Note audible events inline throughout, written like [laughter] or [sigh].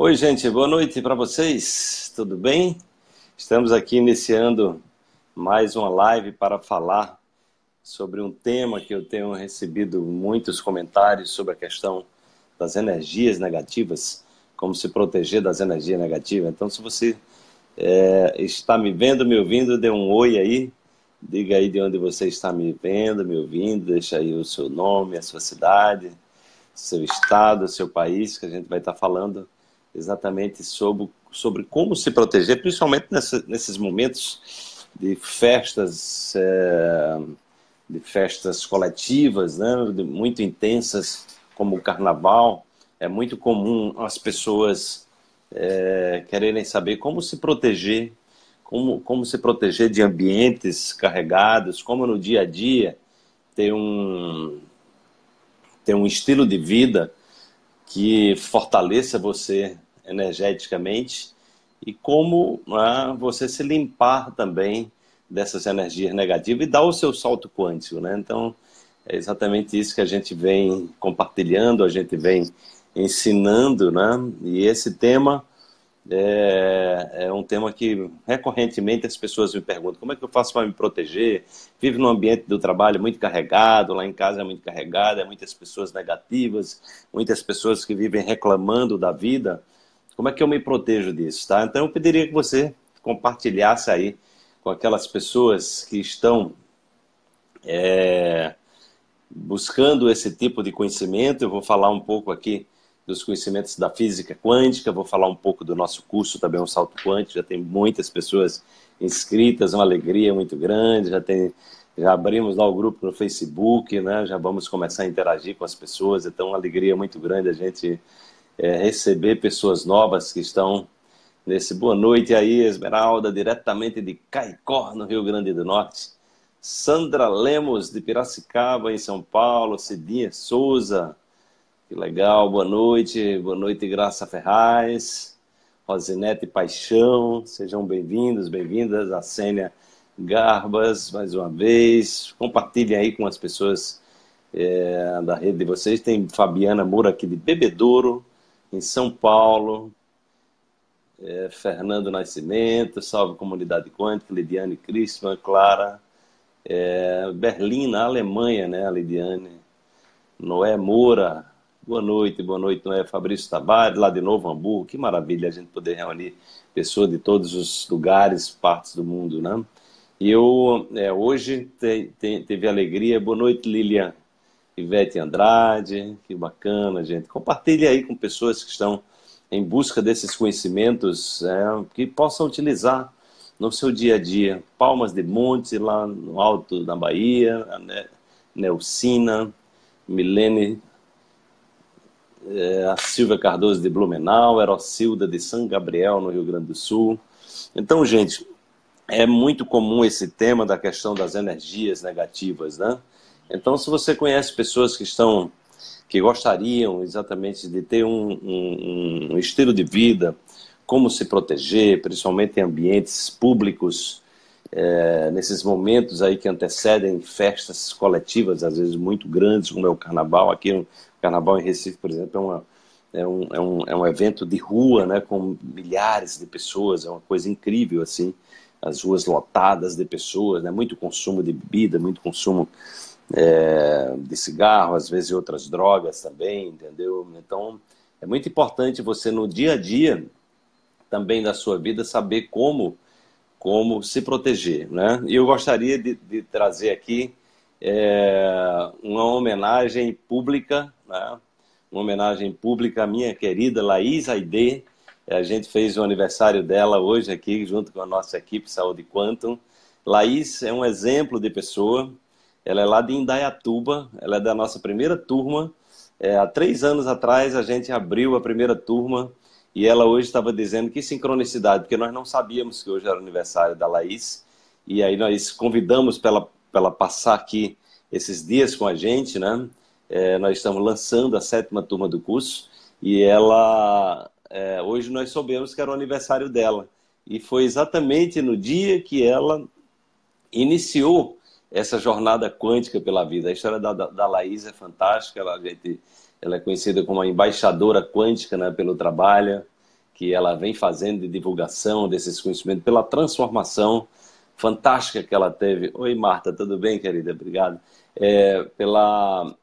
Oi, gente, boa noite para vocês, tudo bem? Estamos aqui iniciando mais uma live para falar sobre um tema que eu tenho recebido muitos comentários sobre a questão das energias negativas, como se proteger das energias negativas. Então, se você é, está me vendo, me ouvindo, dê um oi aí, diga aí de onde você está me vendo, me ouvindo, deixa aí o seu nome, a sua cidade, seu estado, seu país, que a gente vai estar falando exatamente sobre, sobre como se proteger, principalmente nessa, nesses momentos de festas, é, de festas coletivas, né, muito intensas, como o carnaval. É muito comum as pessoas é, quererem saber como se proteger, como, como se proteger de ambientes carregados, como no dia a dia ter um, ter um estilo de vida que fortaleça você energeticamente e como né, você se limpar também dessas energias negativas e dar o seu salto quântico, né? Então, é exatamente isso que a gente vem compartilhando, a gente vem ensinando, né? E esse tema é, é, um tema que recorrentemente as pessoas me perguntam: como é que eu faço para me proteger? Vivo num ambiente do trabalho muito carregado, lá em casa é muito carregado, é muitas pessoas negativas, muitas pessoas que vivem reclamando da vida. Como é que eu me protejo disso, tá? Então eu pediria que você compartilhasse aí com aquelas pessoas que estão é, buscando esse tipo de conhecimento. Eu vou falar um pouco aqui dos conhecimentos da física quântica, vou falar um pouco do nosso curso também, um salto quântico. Já tem muitas pessoas inscritas, uma alegria muito grande. Já tem, já abrimos lá o grupo no Facebook, né? Já vamos começar a interagir com as pessoas. Então, uma alegria muito grande a gente é, receber pessoas novas que estão nesse Boa Noite aí, Esmeralda, diretamente de Caicó, no Rio Grande do Norte. Sandra Lemos, de Piracicaba, em São Paulo. Cidinha Souza, que legal, boa noite. Boa noite, Graça Ferraz. Rosinete Paixão, sejam bem-vindos, bem-vindas. A Sênia Garbas, mais uma vez. Compartilhem aí com as pessoas é, da rede de vocês. Tem Fabiana Moura aqui de Bebedouro em São Paulo, é, Fernando Nascimento, Salve Comunidade Quântica, Lidiane Christman, Clara, é, Berlim, na Alemanha, né, Lidiane, Noé Moura, boa noite, boa noite, Noé Fabrício Tabares, lá de Novo Hamburgo, que maravilha a gente poder reunir pessoas de todos os lugares, partes do mundo, né? E eu é, hoje te, te, teve alegria, boa noite, Lilian, Ivete Andrade, que bacana, gente. Compartilhe aí com pessoas que estão em busca desses conhecimentos é, que possam utilizar no seu dia a dia. Palmas de Monte, lá no alto da Bahia, Nelsina, Milene, é, a Silvia Cardoso de Blumenau, Erocilda de São Gabriel, no Rio Grande do Sul. Então, gente, é muito comum esse tema da questão das energias negativas, né? Então, se você conhece pessoas que estão que gostariam exatamente de ter um, um, um estilo de vida, como se proteger, principalmente em ambientes públicos, é, nesses momentos aí que antecedem festas coletivas, às vezes muito grandes, como é o carnaval. Aqui, o carnaval em Recife, por exemplo, é uma, é um, é um, é um evento de rua, né, com milhares de pessoas, é uma coisa incrível, assim, as ruas lotadas de pessoas, né, muito consumo de bebida, muito consumo é, de cigarro, às vezes outras drogas também, entendeu? Então, é muito importante você no dia a dia também da sua vida saber como como se proteger, né? E eu gostaria de, de trazer aqui é, uma homenagem pública, né? uma homenagem pública à minha querida Laís Aide. É, a gente fez o aniversário dela hoje aqui, junto com a nossa equipe Saúde Quantum. Laís é um exemplo de pessoa, ela é lá de Indaiatuba, ela é da nossa primeira turma. É, há três anos atrás a gente abriu a primeira turma e ela hoje estava dizendo que sincronicidade, porque nós não sabíamos que hoje era o aniversário da Laís. E aí nós convidamos para ela, passar aqui esses dias com a gente, né? É, nós estamos lançando a sétima turma do curso e ela é, hoje nós soubemos que era o aniversário dela e foi exatamente no dia que ela iniciou essa jornada quântica pela vida. A história da, da, Laís é fantástica, ela, gente, ela é conhecida como a embaixadora quântica né, pelo trabalho que ela vem fazendo de divulgação desses conhecimentos, pela transformação fantástica que ela teve. Oi, Marta, tudo bem, querida? Obrigado. É, pela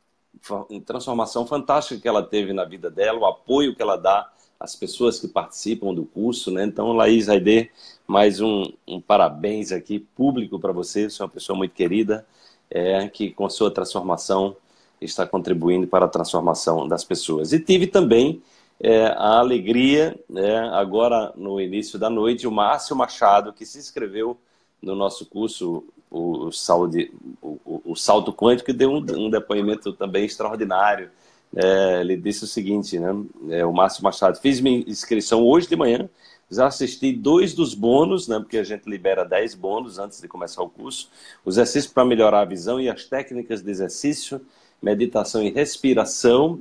transformação fantástica que ela teve na vida dela, o apoio que ela dá as pessoas que participam do curso, né? Então, Laís Raider, mais um, um parabéns aqui público para você, você é uma pessoa muito querida, é, que com a sua transformação está contribuindo para a transformação das pessoas. E tive também é, a alegria, né? agora no início da noite, o Márcio Machado, que se inscreveu no nosso curso o, o, o, o Salto Quântico, e deu um, um depoimento também extraordinário é, ele disse o seguinte, né? É, o Márcio Machado, fiz minha inscrição hoje de manhã, já assisti dois dos bônus, né? Porque a gente libera 10 bônus antes de começar o curso. Os exercícios para melhorar a visão e as técnicas de exercício, meditação e respiração,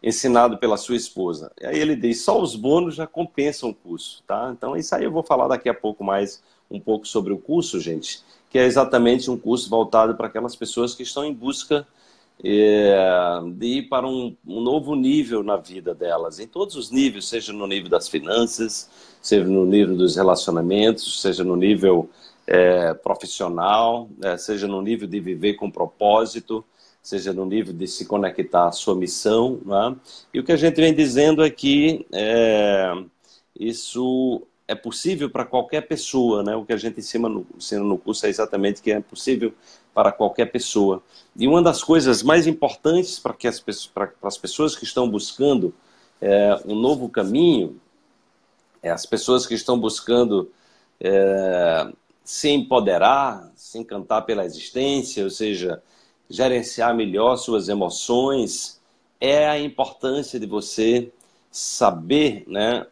ensinado pela sua esposa. Aí ele diz, só os bônus já compensam o curso, tá? Então isso aí eu vou falar daqui a pouco mais um pouco sobre o curso, gente, que é exatamente um curso voltado para aquelas pessoas que estão em busca é, de ir para um, um, novo nível na vida delas, em todos os níveis, seja no nível das finanças, seja no nível dos relacionamentos, seja no nível é, profissional, é, seja no nível de viver com propósito, seja no nível de se conectar à sua missão. Né? E o que a gente vem dizendo é que é, isso é possível para qualquer pessoa, né? O que a gente ensina no, ensina no curso é exatamente que é possível para qualquer pessoa. E uma das coisas mais importantes para que as, para, para as pessoas que estão buscando é, um novo caminho, é, as pessoas que estão buscando é, se empoderar, se encantar pela existência, ou seja, gerenciar melhor suas emoções, é a importância de você saber, né,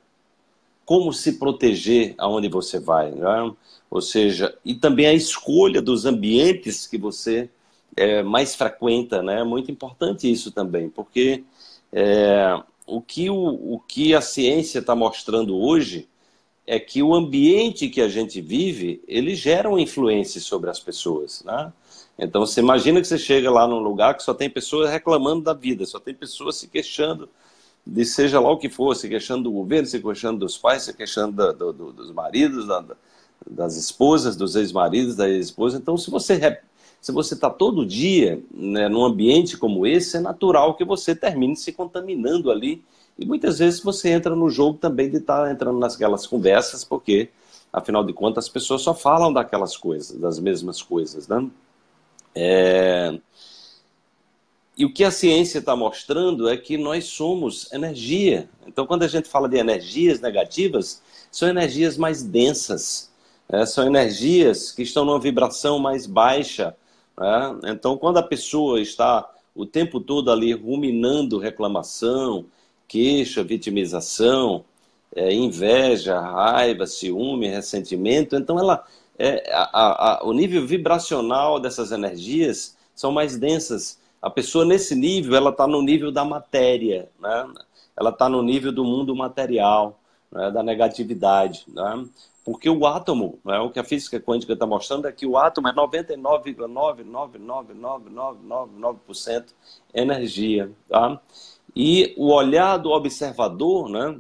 como se proteger aonde você vai. Né? Ou seja, e também a escolha dos ambientes que você é, mais frequenta, né? É muito importante isso também, porque é, o, que o, o que a ciência está mostrando hoje é que o ambiente que a gente vive, ele gera uma influência sobre as pessoas, né? Então, você imagina que você chega lá num lugar que só tem pessoas reclamando da vida, só tem pessoas se queixando de seja lá o que for, se queixando do governo, se queixando dos pais, se queixando do, do, dos maridos, da, das esposas, dos ex-maridos, das esposas. Então, se você se você está todo dia né, num ambiente como esse, é natural que você termine se contaminando ali. E muitas vezes você entra no jogo também de estar tá entrando naquelas conversas, porque, afinal de contas, as pessoas só falam daquelas coisas, das mesmas coisas. Né? É... E o que a ciência está mostrando é que nós somos energia. Então, quando a gente fala de energias negativas, são energias mais densas. É, são energias que estão numa vibração mais baixa. Né? Então, quando a pessoa está o tempo todo ali ruminando reclamação, queixa, vitimização, é, inveja, raiva, ciúme, ressentimento, então ela é, a, a, o nível vibracional dessas energias são mais densas. A pessoa nesse nível, ela está no nível da matéria, né? ela está no nível do mundo material né, da negatividade. Né? Porque o átomo, né, o que a física quântica está mostrando é que o átomo é 99,9999999% energia. Tá? E o olhar do observador, né,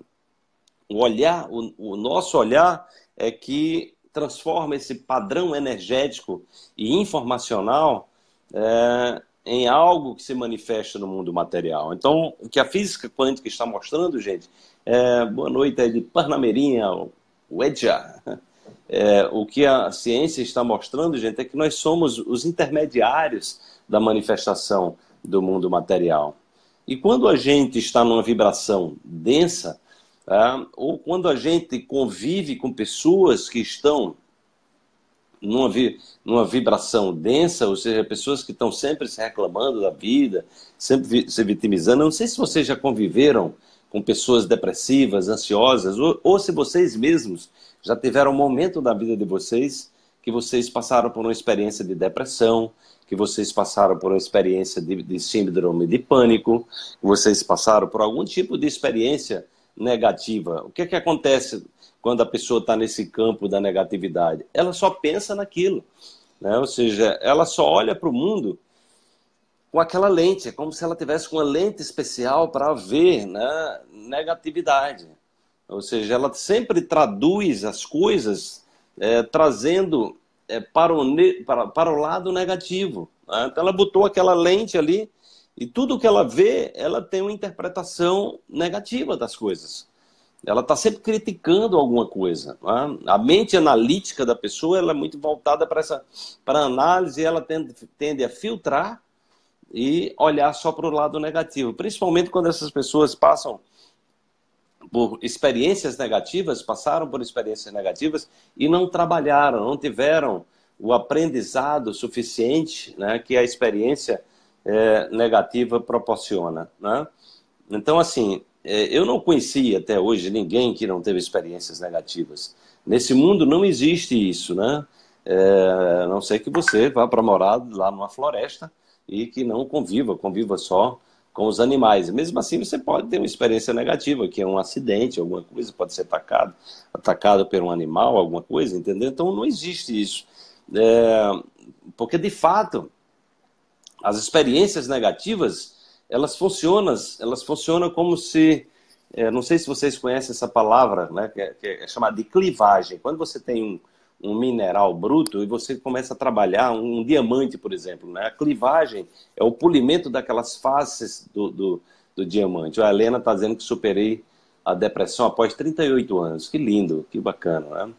o olhar, o, o nosso olhar é que transforma esse padrão energético e informacional é, em algo que se manifesta no mundo material. Então, o que a física quântica está mostrando, gente, é, boa noite, é de Parnameirinha, Wedja. É, o que a ciência está mostrando, gente, é que nós somos os intermediários da manifestação do mundo material. E quando a gente está numa vibração densa, é, ou quando a gente convive com pessoas que estão numa, vi numa vibração densa, ou seja, pessoas que estão sempre se reclamando da vida, sempre vi se vitimizando. Eu não sei se vocês já conviveram com pessoas depressivas, ansiosas, ou, ou se vocês mesmos já tiveram um momento da vida de vocês que vocês passaram por uma experiência de depressão, que vocês passaram por uma experiência de, de síndrome de pânico, que vocês passaram por algum tipo de experiência negativa. O que é que acontece quando a pessoa está nesse campo da negatividade? Ela só pensa naquilo, né? ou seja, ela só olha para o mundo com aquela lente, é como se ela tivesse uma lente especial para ver né, negatividade. Ou seja, ela sempre traduz as coisas é, trazendo é, para, o para, para o lado negativo. Né? Então ela botou aquela lente ali e tudo que ela vê, ela tem uma interpretação negativa das coisas. Ela está sempre criticando alguma coisa. Né? A mente analítica da pessoa ela é muito voltada para essa para análise, ela tende, tende a filtrar e olhar só para o lado negativo, principalmente quando essas pessoas passam por experiências negativas, passaram por experiências negativas e não trabalharam, não tiveram o aprendizado suficiente né, que a experiência é, negativa proporciona. Né? Então, assim, é, eu não conheci até hoje ninguém que não teve experiências negativas. Nesse mundo não existe isso, né? É, não sei que você vá para morar lá numa floresta e que não conviva, conviva só com os animais. Mesmo assim, você pode ter uma experiência negativa, que é um acidente, alguma coisa, pode ser atacado, atacado por um animal, alguma coisa, entendeu? Então não existe isso. É... porque, de fato, as experiências negativas, elas funcionam, elas funcionam como se... É, não sei se vocês conhecem essa palavra, né, que é, que é chamada de clivagem. Quando você tem um, um mineral bruto e você começa a trabalhar um diamante, por exemplo. Né? A clivagem é o polimento daquelas faces do, do, do diamante. A Helena está dizendo que superei a depressão após 38 anos. Que lindo, que bacana. Né?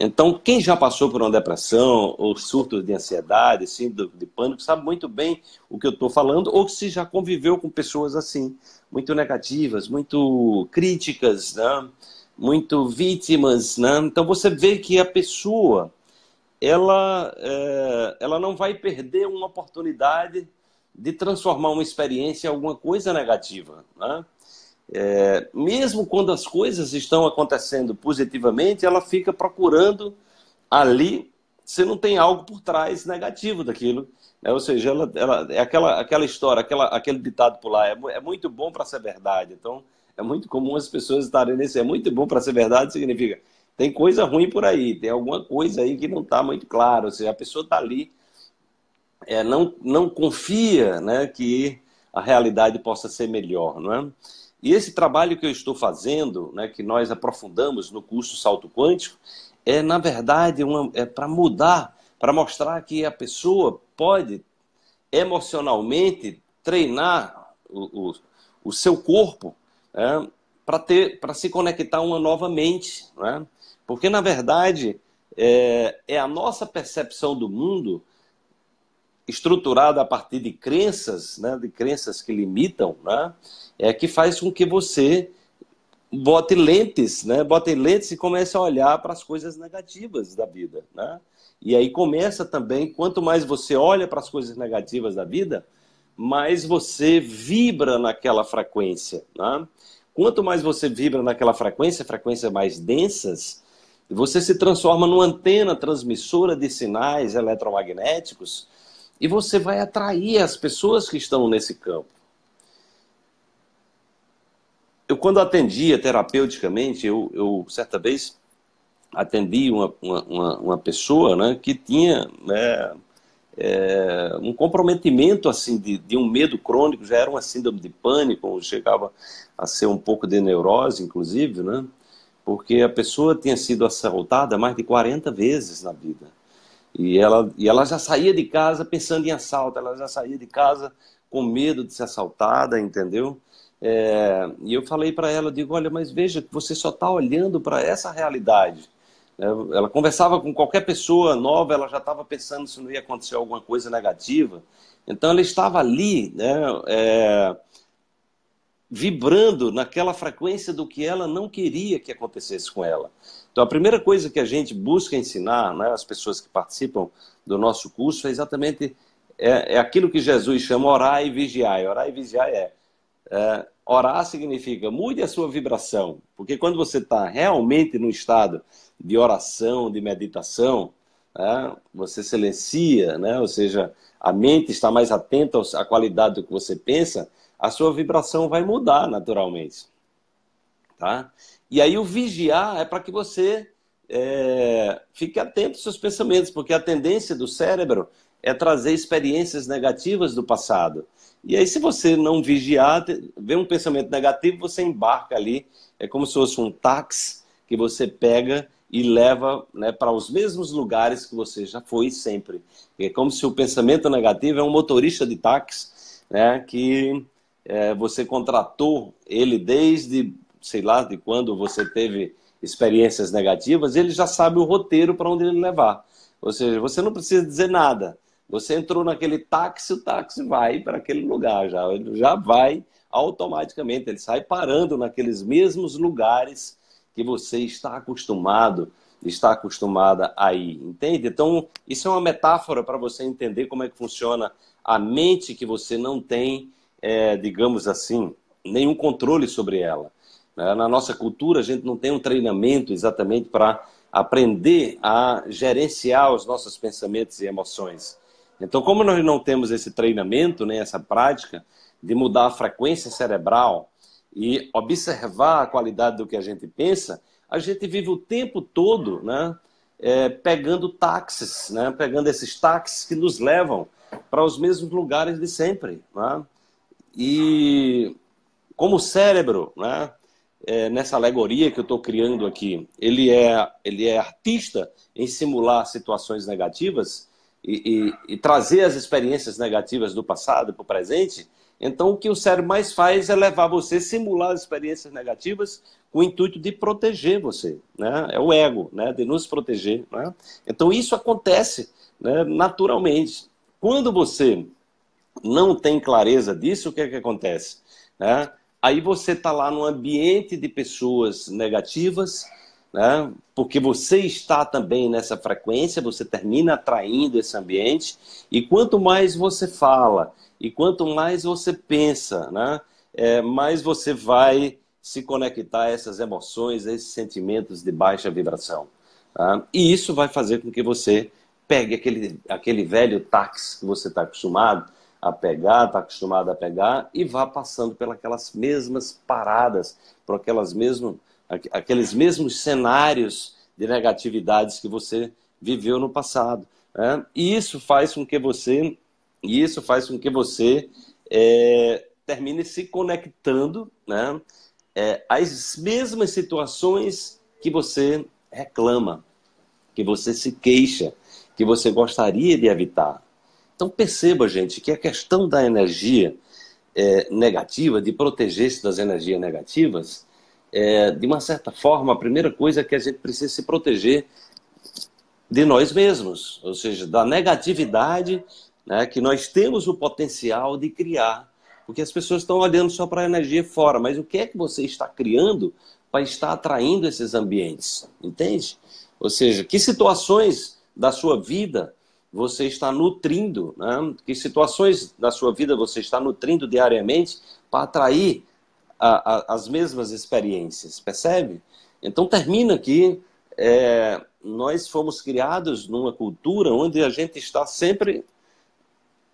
Então, quem já passou por uma depressão ou surtos de ansiedade, síndrome de pânico, sabe muito bem o que eu estou falando, ou se já conviveu com pessoas assim, muito negativas, muito críticas, né? muito vítimas, né? Então você vê que a pessoa ela, é, ela não vai perder uma oportunidade de transformar uma experiência em alguma coisa negativa, né? É, mesmo quando as coisas estão acontecendo positivamente, ela fica procurando ali se não tem algo por trás negativo daquilo. Né? Ou seja, ela, ela, é aquela, aquela história, aquela, aquele ditado por lá, é, é muito bom para ser verdade. Então, é muito comum as pessoas estarem nesse. É muito bom para ser verdade, significa tem coisa ruim por aí, tem alguma coisa aí que não está muito claro. Ou seja, a pessoa está ali, é, não, não confia né, que a realidade possa ser melhor, não é? E esse trabalho que eu estou fazendo, né, que nós aprofundamos no curso Salto Quântico, é, na verdade, é para mudar, para mostrar que a pessoa pode emocionalmente treinar o, o, o seu corpo é, para ter, para se conectar uma nova mente, né? Porque na verdade é, é a nossa percepção do mundo estruturada a partir de crenças, né, de crenças que limitam, né, é que faz com que você bote lentes, né, bote lentes e comece a olhar para as coisas negativas da vida, né? E aí começa também, quanto mais você olha para as coisas negativas da vida, mais você vibra naquela frequência. Né? Quanto mais você vibra naquela frequência, frequências mais densas, você se transforma numa antena transmissora de sinais eletromagnéticos e você vai atrair as pessoas que estão nesse campo. Eu, quando atendia terapeuticamente, eu, eu certa vez atendi uma, uma, uma pessoa né, que tinha né, é, um comprometimento assim de, de, um medo crônico, já era uma síndrome de pânico, chegava a ser um pouco de neurose, inclusive, né? porque a pessoa tinha sido assaltada mais de 40 vezes na vida. E ela, e ela já saía de casa pensando em assalto, ela já saía de casa com medo de ser assaltada, entendeu? É, e eu falei para ela, digo, olha, mas veja, você só está olhando para essa realidade né? Ela conversava com qualquer pessoa nova, ela já estava pensando se não ia acontecer alguma coisa negativa. Então ela estava ali, né, é, vibrando naquela frequência do que ela não queria que acontecesse com ela. Então a primeira coisa que a gente busca ensinar, né, as pessoas que participam do nosso curso, é exatamente é, é aquilo que Jesus chama orar e vigiar. orar e vigiar é, é orar significa mude a sua vibração, porque quando você está realmente no estado de oração, de meditação, né? você silencia, né? ou seja, a mente está mais atenta à qualidade do que você pensa, a sua vibração vai mudar naturalmente. Tá? E aí o vigiar é para que você é, fique atento aos seus pensamentos, porque a tendência do cérebro é trazer experiências negativas do passado. E aí, se você não vigiar, vê um pensamento negativo, você embarca ali. É como se fosse um táxi que você pega e leva né, para os mesmos lugares que você já foi sempre. É como se o pensamento negativo é um motorista de táxi né, que é, você contratou ele desde, sei lá, de quando você teve experiências negativas, ele já sabe o roteiro para onde ele levar. Ou seja, você não precisa dizer nada. Você entrou naquele táxi, o táxi vai para aquele lugar já. Ele já vai automaticamente, ele sai parando naqueles mesmos lugares que você está acostumado, está acostumada a ir, entende? Então, isso é uma metáfora para você entender como é que funciona a mente que você não tem, é, digamos assim, nenhum controle sobre ela. Né? Na nossa cultura, a gente não tem um treinamento exatamente para aprender a gerenciar os nossos pensamentos e emoções. Então, como nós não temos esse treinamento, né, essa prática de mudar a frequência cerebral, e observar a qualidade do que a gente pensa, a gente vive o tempo todo né, é, pegando táxis, né, pegando esses táxis que nos levam para os mesmos lugares de sempre. Né? E como o cérebro, né, é, nessa alegoria que eu estou criando aqui, ele é, ele é artista em simular situações negativas e, e, e trazer as experiências negativas do passado para o presente, então, o que o cérebro mais faz é levar você a simular as experiências negativas com o intuito de proteger você. Né? É o ego, né? de nos proteger. Né? Então, isso acontece né? naturalmente. Quando você não tem clareza disso, o que, é que acontece? Né? Aí você está lá num ambiente de pessoas negativas né? porque você está também nessa frequência, você termina atraindo esse ambiente, e quanto mais você fala, e quanto mais você pensa, né? É, mais você vai se conectar a essas emoções, a esses sentimentos de baixa vibração. Tá? E isso vai fazer com que você pegue aquele, aquele velho táxi que você está acostumado a pegar, está acostumado a pegar, e vá passando pelas mesmas paradas, por aquelas mesmas aqueles mesmos cenários de negatividades que você viveu no passado. Né? E isso faz com que você, e isso faz com que você é, termine se conectando né, é, às mesmas situações que você reclama, que você se queixa, que você gostaria de evitar. Então perceba, gente, que a questão da energia é, negativa, de proteger-se das energias negativas, é, de uma certa forma, a primeira coisa é que a gente precisa se proteger de nós mesmos, ou seja, da negatividade né, que nós temos o potencial de criar. Porque as pessoas estão olhando só para a energia fora, mas o que é que você está criando para estar atraindo esses ambientes? Entende? Ou seja, que situações da sua vida você está nutrindo, né? que situações da sua vida você está nutrindo diariamente para atrair a, a, as mesmas experiências, percebe? Então termina aqui. É, nós fomos criados numa cultura onde a gente está sempre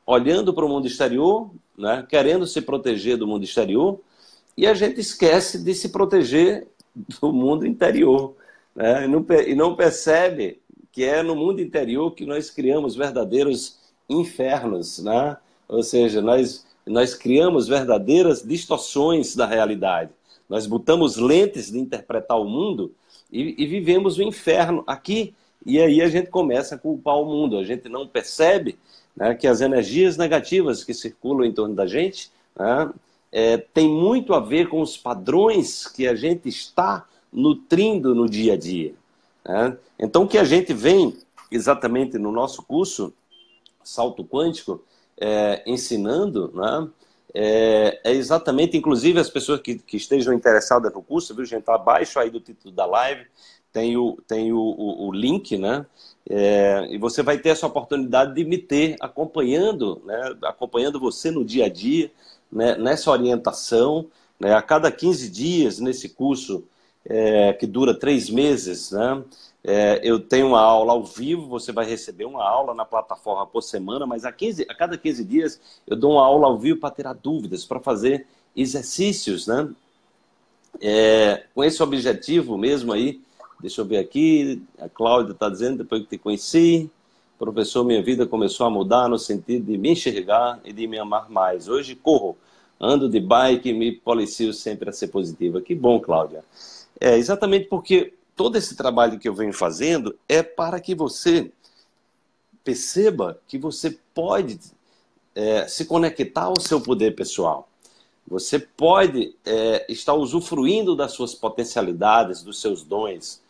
olhando para o mundo exterior, né? querendo se proteger do mundo exterior, e a gente esquece de se proteger do mundo interior. Né? E, não, e não percebe que é no mundo interior que nós criamos verdadeiros infernos. Né? Ou seja, nós nós criamos verdadeiras distorções da realidade. Nós botamos lentes de interpretar o mundo e, e vivemos o inferno aqui. E aí a gente começa a culpar o mundo. A gente não percebe né, que as energias negativas que circulam em torno da gente né, é, tem muito a ver com os padrões que a gente está nutrindo no dia a dia. Né? Então, o que a gente vem exatamente no nosso curso Salto Quântico é, ensinando, né? É, é, exatamente, inclusive as pessoas que, que, estejam interessadas no curso, viu, gente? Tá abaixo aí do título da live tem o, tem o, o, o link, né? É, e você vai ter essa oportunidade de me ter acompanhando, né? acompanhando você no dia a dia, né? nessa orientação, né? a cada 15 dias nesse curso é, que dura três meses, né? É, eu tenho uma aula ao vivo, você vai receber uma aula na plataforma por semana, mas a, 15, a cada 15 dias eu dou uma aula ao vivo para tirar dúvidas, para fazer exercícios, né? É, com esse objetivo mesmo aí, deixa eu ver aqui, a Cláudia está dizendo, depois que te conheci, professor, minha vida começou a mudar no sentido de me enxergar e de me amar mais. Hoje corro, ando de bike e me policio sempre a ser positiva. Que bom, Cláudia. É, exatamente porque todo esse trabalho que eu venho fazendo é para que você perceba que você pode é, se conectar ao seu poder pessoal. Você pode é, estar usufruindo das suas potencialidades, dos seus dons.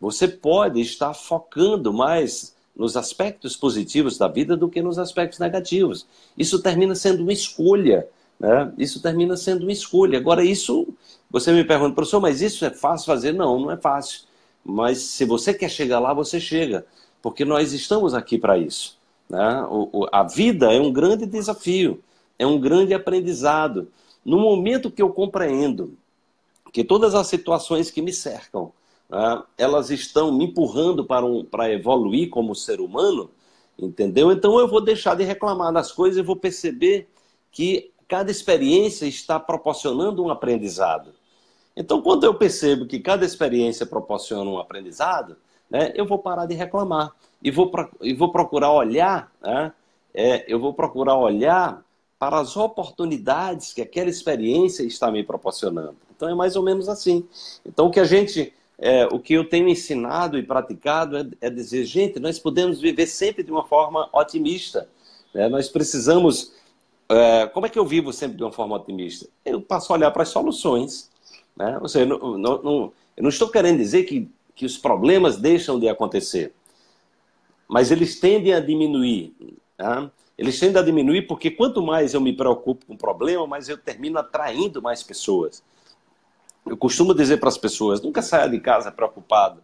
Você pode estar focando mais nos aspectos positivos da vida do que nos aspectos negativos. Isso termina sendo uma escolha. Né? Isso termina sendo uma escolha. Agora, isso, você me pergunta, professor, mas isso é fácil fazer? Não, não é fácil. Mas se você quer chegar lá, você chega, porque nós estamos aqui para isso. Né? O, o, a vida é um grande desafio, é um grande aprendizado. No momento que eu compreendo que todas as situações que me cercam, né, elas estão me empurrando para, um, para evoluir como ser humano, entendeu? Então eu vou deixar de reclamar das coisas e vou perceber que cada experiência está proporcionando um aprendizado. Então, quando eu percebo que cada experiência proporciona um aprendizado, né, eu vou parar de reclamar e vou, e vou procurar olhar, né, é, eu vou procurar olhar para as oportunidades que aquela experiência está me proporcionando. Então é mais ou menos assim. Então o que a gente, é, o que eu tenho ensinado e praticado é, é, dizer, gente, nós podemos viver sempre de uma forma otimista. Né? Nós precisamos. É, como é que eu vivo sempre de uma forma otimista? Eu passo a olhar para as soluções. Né? Ou seja, não, não, não, eu não estou querendo dizer que, que os problemas deixam de acontecer, mas eles tendem a diminuir. Né? Eles tendem a diminuir porque quanto mais eu me preocupo com o problema, mais eu termino atraindo mais pessoas. Eu costumo dizer para as pessoas: nunca saia de casa preocupado,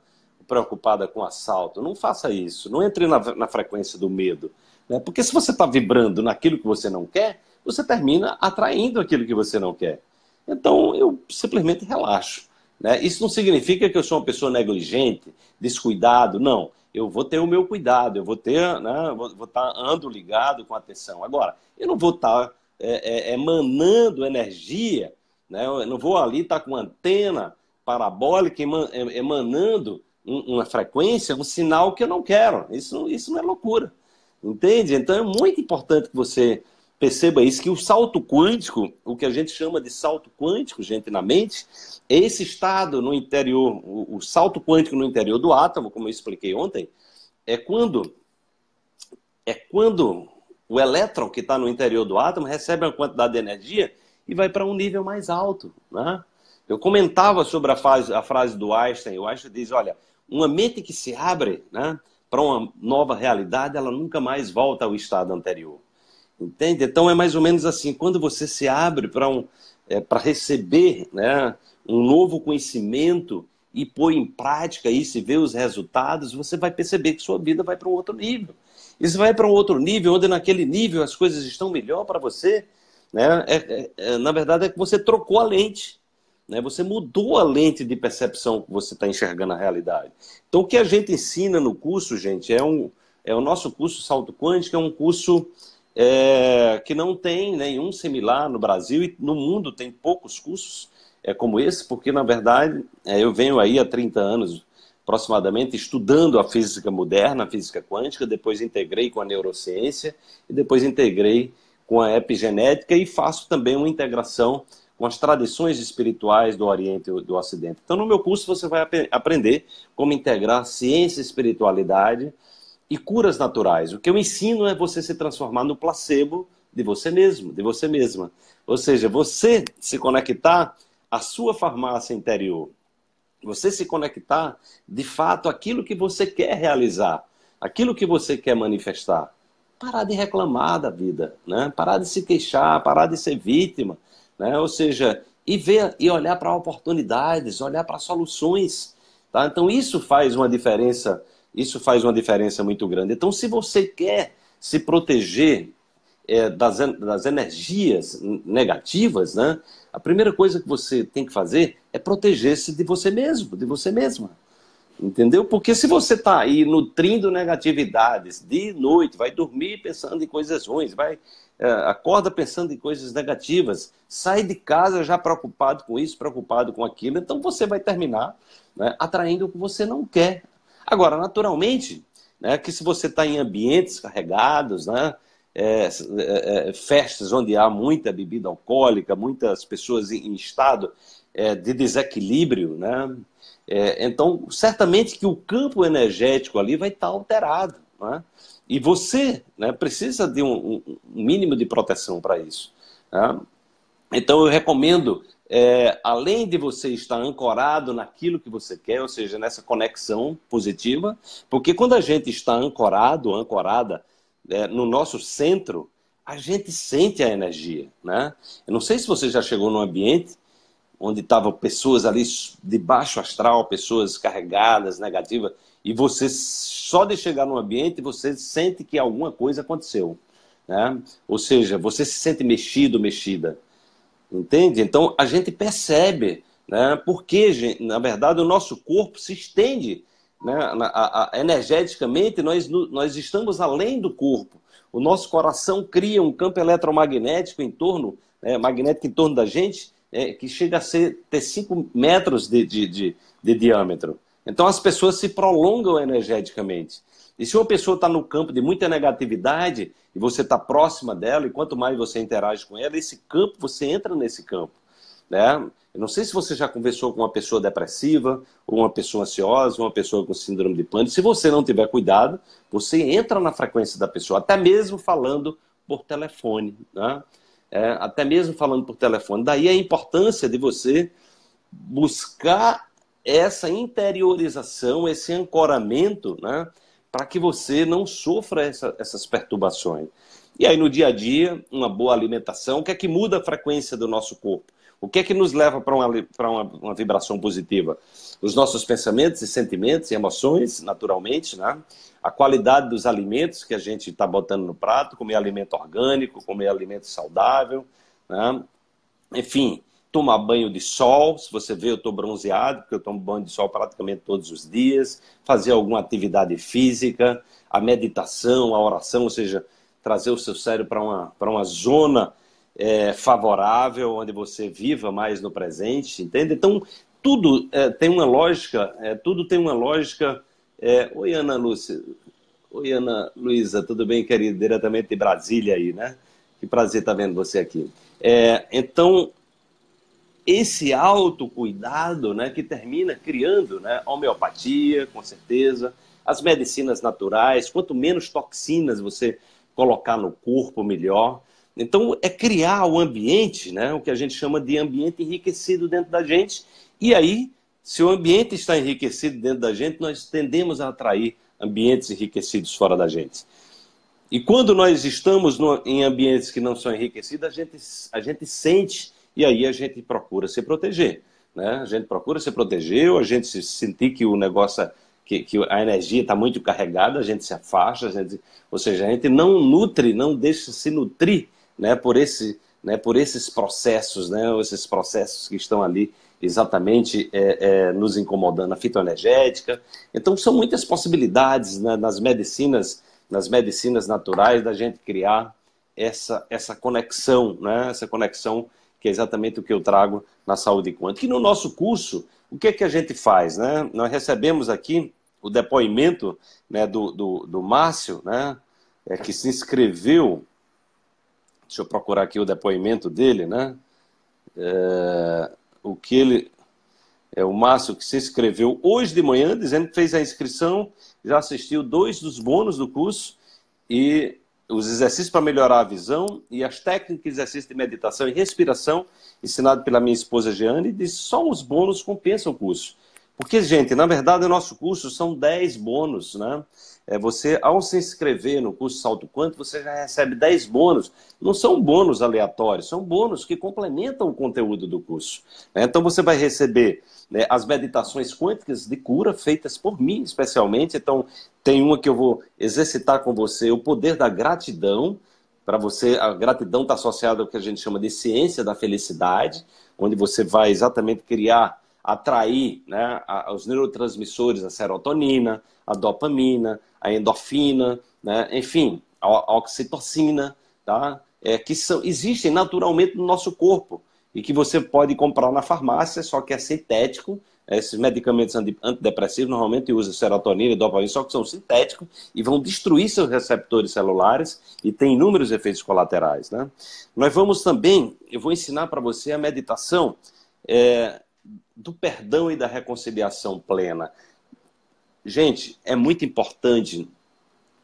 preocupada com assalto. Não faça isso. Não entre na, na frequência do medo. Né? Porque se você está vibrando naquilo que você não quer, você termina atraindo aquilo que você não quer. Então eu simplesmente relaxo. Né? Isso não significa que eu sou uma pessoa negligente, descuidado, não. Eu vou ter o meu cuidado, eu vou ter, né, vou, vou estar tá, ando ligado com atenção. Agora, eu não vou estar tá, é, é, é, emanando energia, né? eu não vou ali estar tá com antena parabólica é, emanando uma frequência, um sinal que eu não quero. Isso, isso não é loucura. Entende? Então é muito importante que você Perceba isso, que o salto quântico, o que a gente chama de salto quântico, gente, na mente, é esse estado no interior, o, o salto quântico no interior do átomo, como eu expliquei ontem, é quando é quando o elétron que está no interior do átomo recebe uma quantidade de energia e vai para um nível mais alto. Né? Eu comentava sobre a, fase, a frase do Einstein. O Einstein diz: olha, uma mente que se abre né, para uma nova realidade, ela nunca mais volta ao estado anterior. Entende? Então é mais ou menos assim, quando você se abre para um, é, receber né, um novo conhecimento e pôr em prática isso e ver os resultados, você vai perceber que sua vida vai para um outro nível. E se vai para um outro nível, onde naquele nível as coisas estão melhor para você, né? É, é, é, na verdade é que você trocou a lente. Né? Você mudou a lente de percepção que você está enxergando a realidade. Então o que a gente ensina no curso, gente, é, um, é o nosso curso Salto Quântico, é um curso é, que não tem nenhum similar no Brasil e no mundo tem poucos cursos é, como esse, porque na verdade é, eu venho aí há 30 anos aproximadamente estudando a física moderna, a física quântica, depois integrei com a neurociência e depois integrei com a epigenética e faço também uma integração com as tradições espirituais do Oriente e do Ocidente. Então, no meu curso, você vai ap aprender como integrar ciência e espiritualidade e curas naturais. O que eu ensino é você se transformar no placebo de você mesmo, de você mesma. Ou seja, você se conectar à sua farmácia interior. Você se conectar, de fato, àquilo que você quer realizar, aquilo que você quer manifestar. Parar de reclamar da vida, né? parar de se queixar, parar de ser vítima. Né? Ou seja, e, ver, e olhar para oportunidades, olhar para soluções. Tá? Então, isso faz uma diferença isso faz uma diferença muito grande. Então, se você quer se proteger é, das, das energias negativas, né, a primeira coisa que você tem que fazer é proteger-se de você mesmo, de você mesma. Entendeu? Porque se você está aí nutrindo negatividades de noite, vai dormir pensando em coisas ruins, vai é, acorda pensando em coisas negativas, sai de casa já preocupado com isso, preocupado com aquilo, então você vai terminar né, atraindo o que você não quer, Agora, naturalmente, né, que se você está em ambientes carregados, né, é, é, é, festas onde há muita bebida alcoólica, muitas pessoas em estado é, de desequilíbrio, né? É, então, certamente que o campo energético ali vai estar tá alterado. Né? E você né, precisa de um, um mínimo de proteção para isso. Né? Então, eu recomendo é, além de você estar ancorado naquilo que você quer, ou seja, nessa conexão positiva, porque quando a gente está ancorado, ancorada é, no nosso centro, a gente sente a energia, né? Eu não sei se você já chegou num ambiente onde estavam pessoas ali de baixo astral, pessoas carregadas, negativas, e você só de chegar num ambiente você sente que alguma coisa aconteceu, né? Ou seja, você se sente mexido, mexida. Entende? Então a gente percebe né, porque, na verdade, o nosso corpo se estende né, a, a, energeticamente, nós, nós estamos além do corpo. O nosso coração cria um campo eletromagnético em torno, né, magnético em torno da gente, é, que chega a ser, ter 5 metros de de, de, de diâmetro. Então as pessoas se prolongam energeticamente. E se uma pessoa está no campo de muita negatividade e você está próxima dela, e quanto mais você interage com ela, esse campo, você entra nesse campo. Né? Eu não sei se você já conversou com uma pessoa depressiva, ou uma pessoa ansiosa, ou uma pessoa com síndrome de pânico. Se você não tiver cuidado, você entra na frequência da pessoa, até mesmo falando por telefone. Né? É, até mesmo falando por telefone. Daí a importância de você buscar essa interiorização, esse ancoramento, né? para que você não sofra essa, essas perturbações. E aí, no dia a dia, uma boa alimentação, o que é que muda a frequência do nosso corpo? O que é que nos leva para uma, uma, uma vibração positiva? Os nossos pensamentos e sentimentos e emoções, naturalmente, né? a qualidade dos alimentos que a gente está botando no prato, comer alimento orgânico, comer alimento saudável, né? enfim, tomar banho de sol. Se você vê, eu estou bronzeado, porque eu tomo banho de sol praticamente todos os dias. Fazer alguma atividade física, a meditação, a oração, ou seja, trazer o seu cérebro para uma, para uma zona é, favorável, onde você viva mais no presente, entende? Então, tudo é, tem uma lógica, é, tudo tem uma lógica. É, oi, Ana Lúcia. Oi, Ana Luísa, tudo bem, querida? Diretamente de Brasília aí, né? Que prazer estar tá vendo você aqui. É, então, esse autocuidado né, que termina criando né, homeopatia, com certeza, as medicinas naturais, quanto menos toxinas você colocar no corpo, melhor. Então, é criar o ambiente, né, o que a gente chama de ambiente enriquecido dentro da gente. E aí, se o ambiente está enriquecido dentro da gente, nós tendemos a atrair ambientes enriquecidos fora da gente. E quando nós estamos no, em ambientes que não são enriquecidos, a gente, a gente sente e aí a gente procura se proteger. Né? A gente procura se proteger, ou a gente se sentir que o negócio, é, que, que a energia está muito carregada, a gente se afasta, gente, ou seja, a gente não nutre, não deixa se nutrir né, por, esse, né, por esses processos, né, esses processos que estão ali exatamente é, é, nos incomodando, a fitoenergética. Então são muitas possibilidades né, nas medicinas, nas medicinas naturais da gente criar essa, essa conexão, né, essa conexão que é exatamente o que eu trago na saúde quântica. E no nosso curso, o que é que a gente faz? Né? Nós recebemos aqui o depoimento né, do, do, do Márcio, né, é, que se inscreveu. Deixa eu procurar aqui o depoimento dele, né? É, o que ele. É o Márcio que se inscreveu hoje de manhã, dizendo que fez a inscrição, já assistiu dois dos bônus do curso e os exercícios para melhorar a visão e as técnicas de exercício de meditação e respiração ensinado pela minha esposa Jeane, diz só os bônus compensam o curso. Porque, gente, na verdade, o nosso curso são 10 bônus, né? É, você, ao se inscrever no curso Salto Quanto, você já recebe 10 bônus. Não são bônus aleatórios, são bônus que complementam o conteúdo do curso. Né? Então, você vai receber né, as meditações quânticas de cura feitas por mim, especialmente. Então, tem uma que eu vou exercitar com você, o poder da gratidão. Para você, a gratidão está associada ao que a gente chama de ciência da felicidade, onde você vai exatamente criar, atrair né, os neurotransmissores, a serotonina, a dopamina, a endorfina, né, enfim, a oxitocina, tá? É, que são, existem naturalmente no nosso corpo e que você pode comprar na farmácia, só que é sintético. Esses medicamentos antidepressivos normalmente usam serotonina e dopamina, só que são sintéticos e vão destruir seus receptores celulares e tem inúmeros efeitos colaterais. Né? Nós vamos também, eu vou ensinar para você a meditação é, do perdão e da reconciliação plena. Gente, é muito importante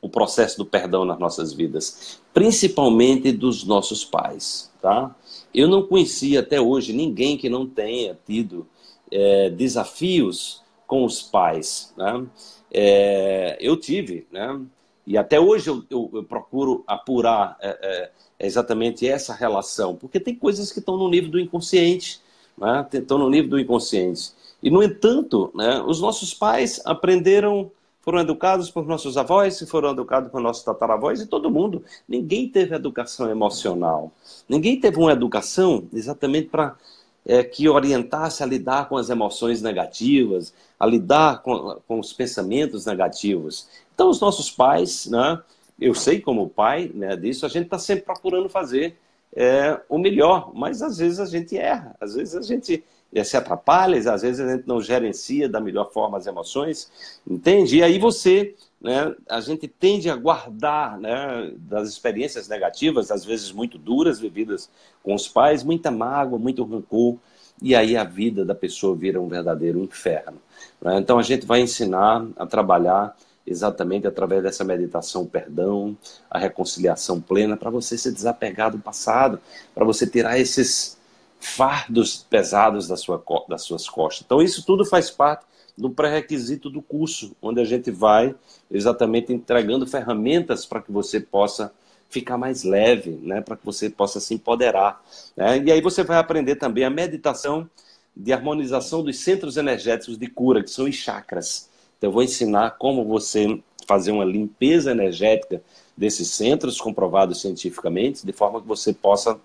o processo do perdão nas nossas vidas, principalmente dos nossos pais, tá? Eu não conheci até hoje ninguém que não tenha tido é, desafios com os pais, né? É, eu tive, né? E até hoje eu, eu, eu procuro apurar é, é exatamente essa relação, porque tem coisas que estão no nível do inconsciente, né? estão no nível do inconsciente. E, no entanto, né, os nossos pais aprenderam foram educados por nossos avós, se foram educados por nossos tataravós e todo mundo. Ninguém teve educação emocional. Ninguém teve uma educação exatamente para é, que orientasse a lidar com as emoções negativas, a lidar com, com os pensamentos negativos. Então, os nossos pais, né, eu sei como pai né, disso, a gente está sempre procurando fazer é, o melhor, mas às vezes a gente erra, às vezes a gente se atrapalha, às vezes a gente não gerencia da melhor forma as emoções, entende? E aí você, né, a gente tende a guardar né, das experiências negativas, às vezes muito duras, vividas com os pais, muita mágoa, muito rancor, e aí a vida da pessoa vira um verdadeiro inferno. Né? Então a gente vai ensinar a trabalhar exatamente através dessa meditação, o perdão, a reconciliação plena, para você se desapegar do passado, para você tirar esses fardos pesados das, sua, das suas costas. Então, isso tudo faz parte do pré-requisito do curso, onde a gente vai exatamente entregando ferramentas para que você possa ficar mais leve, né? para que você possa se empoderar. Né? E aí você vai aprender também a meditação de harmonização dos centros energéticos de cura, que são os chakras. Então, eu vou ensinar como você fazer uma limpeza energética desses centros, comprovados cientificamente, de forma que você possa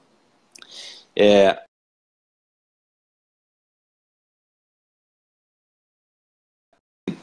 é,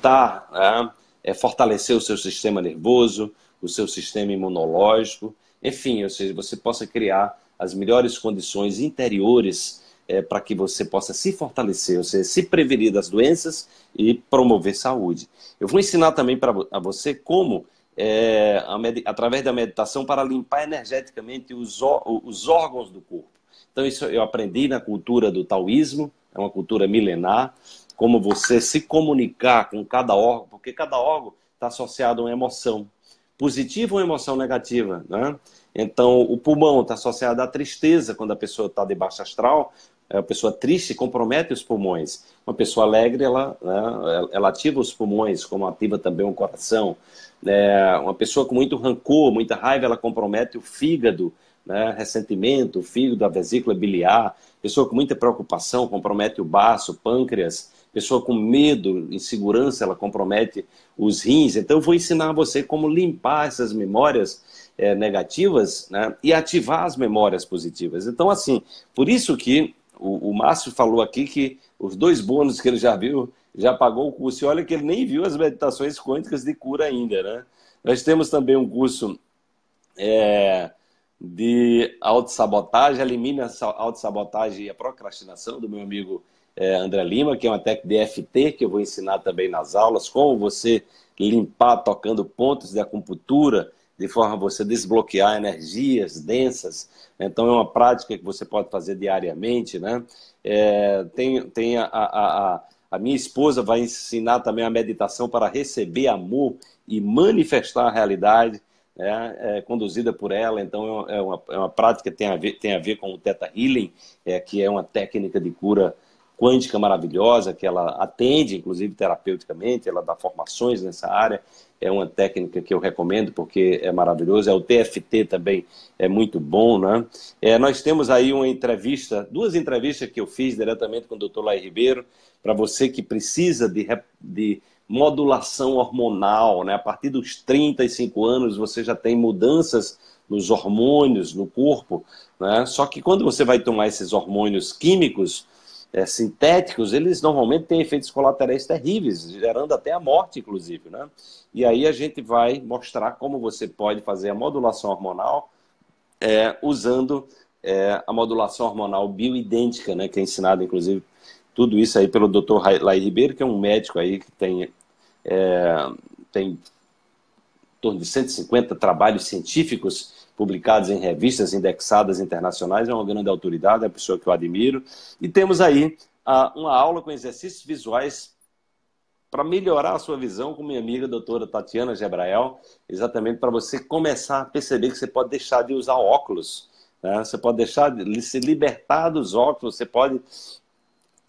alimentar, né? é fortalecer o seu sistema nervoso, o seu sistema imunológico, enfim, ou seja, você possa criar as melhores condições interiores é, para que você possa se fortalecer, ou seja, se prevenir das doenças e promover saúde. Eu vou ensinar também para você como, é, a através da meditação, para limpar energeticamente os, os órgãos do corpo. Então, isso eu aprendi na cultura do taoísmo, é uma cultura milenar, como você se comunicar com cada órgão, porque cada órgão está associado a uma emoção positiva ou emoção negativa, né? Então, o pulmão está associado à tristeza quando a pessoa está de baixo astral. É a pessoa triste compromete os pulmões. Uma pessoa alegre, ela, né, ela ativa os pulmões, como ativa também o coração. É, uma pessoa com muito rancor, muita raiva, ela compromete o fígado, né, ressentimento, o fígado, a vesícula biliar. Pessoa com muita preocupação compromete o baço, o pâncreas pessoa com medo, insegurança, ela compromete os rins. Então, eu vou ensinar você como limpar essas memórias é, negativas né, e ativar as memórias positivas. Então, assim, por isso que o, o Márcio falou aqui que os dois bônus que ele já viu, já pagou o curso. E olha que ele nem viu as meditações quânticas de cura ainda, né? Nós temos também um curso é, de autossabotagem, elimina a autossabotagem e a procrastinação, do meu amigo é, André Lima, que é uma técnica DFT que eu vou ensinar também nas aulas, como você limpar tocando pontos da acupuntura, de forma a você desbloquear energias densas. Então, é uma prática que você pode fazer diariamente. Né? É, tem tem a, a, a, a minha esposa vai ensinar também a meditação para receber amor e manifestar a realidade. É, é, conduzida por ela, então é, é uma, é uma prática que tem a ver, tem a ver com o Theta Healing, é, que é uma técnica de cura quântica maravilhosa que ela atende, inclusive terapeuticamente, ela dá formações nessa área. É uma técnica que eu recomendo porque é maravilhosa. É o TFT também é muito bom, né? É, nós temos aí uma entrevista, duas entrevistas que eu fiz diretamente com o Dr. Lai Ribeiro para você que precisa de, de modulação hormonal, né? A partir dos 35 anos você já tem mudanças nos hormônios no corpo, né? Só que quando você vai tomar esses hormônios químicos é, sintéticos, eles normalmente têm efeitos colaterais terríveis, gerando até a morte, inclusive. Né? E aí a gente vai mostrar como você pode fazer a modulação hormonal é, usando é, a modulação hormonal bioidêntica, né, que é ensinada, inclusive, tudo isso aí pelo Dr. Lai Ribeiro, que é um médico aí que tem, é, tem em torno de 150 trabalhos científicos publicados em revistas indexadas internacionais, é uma grande autoridade, é uma pessoa que eu admiro. E temos aí ah, uma aula com exercícios visuais para melhorar a sua visão com minha amiga doutora Tatiana Gebrael, exatamente para você começar a perceber que você pode deixar de usar óculos, né? você pode deixar de se libertar dos óculos, você pode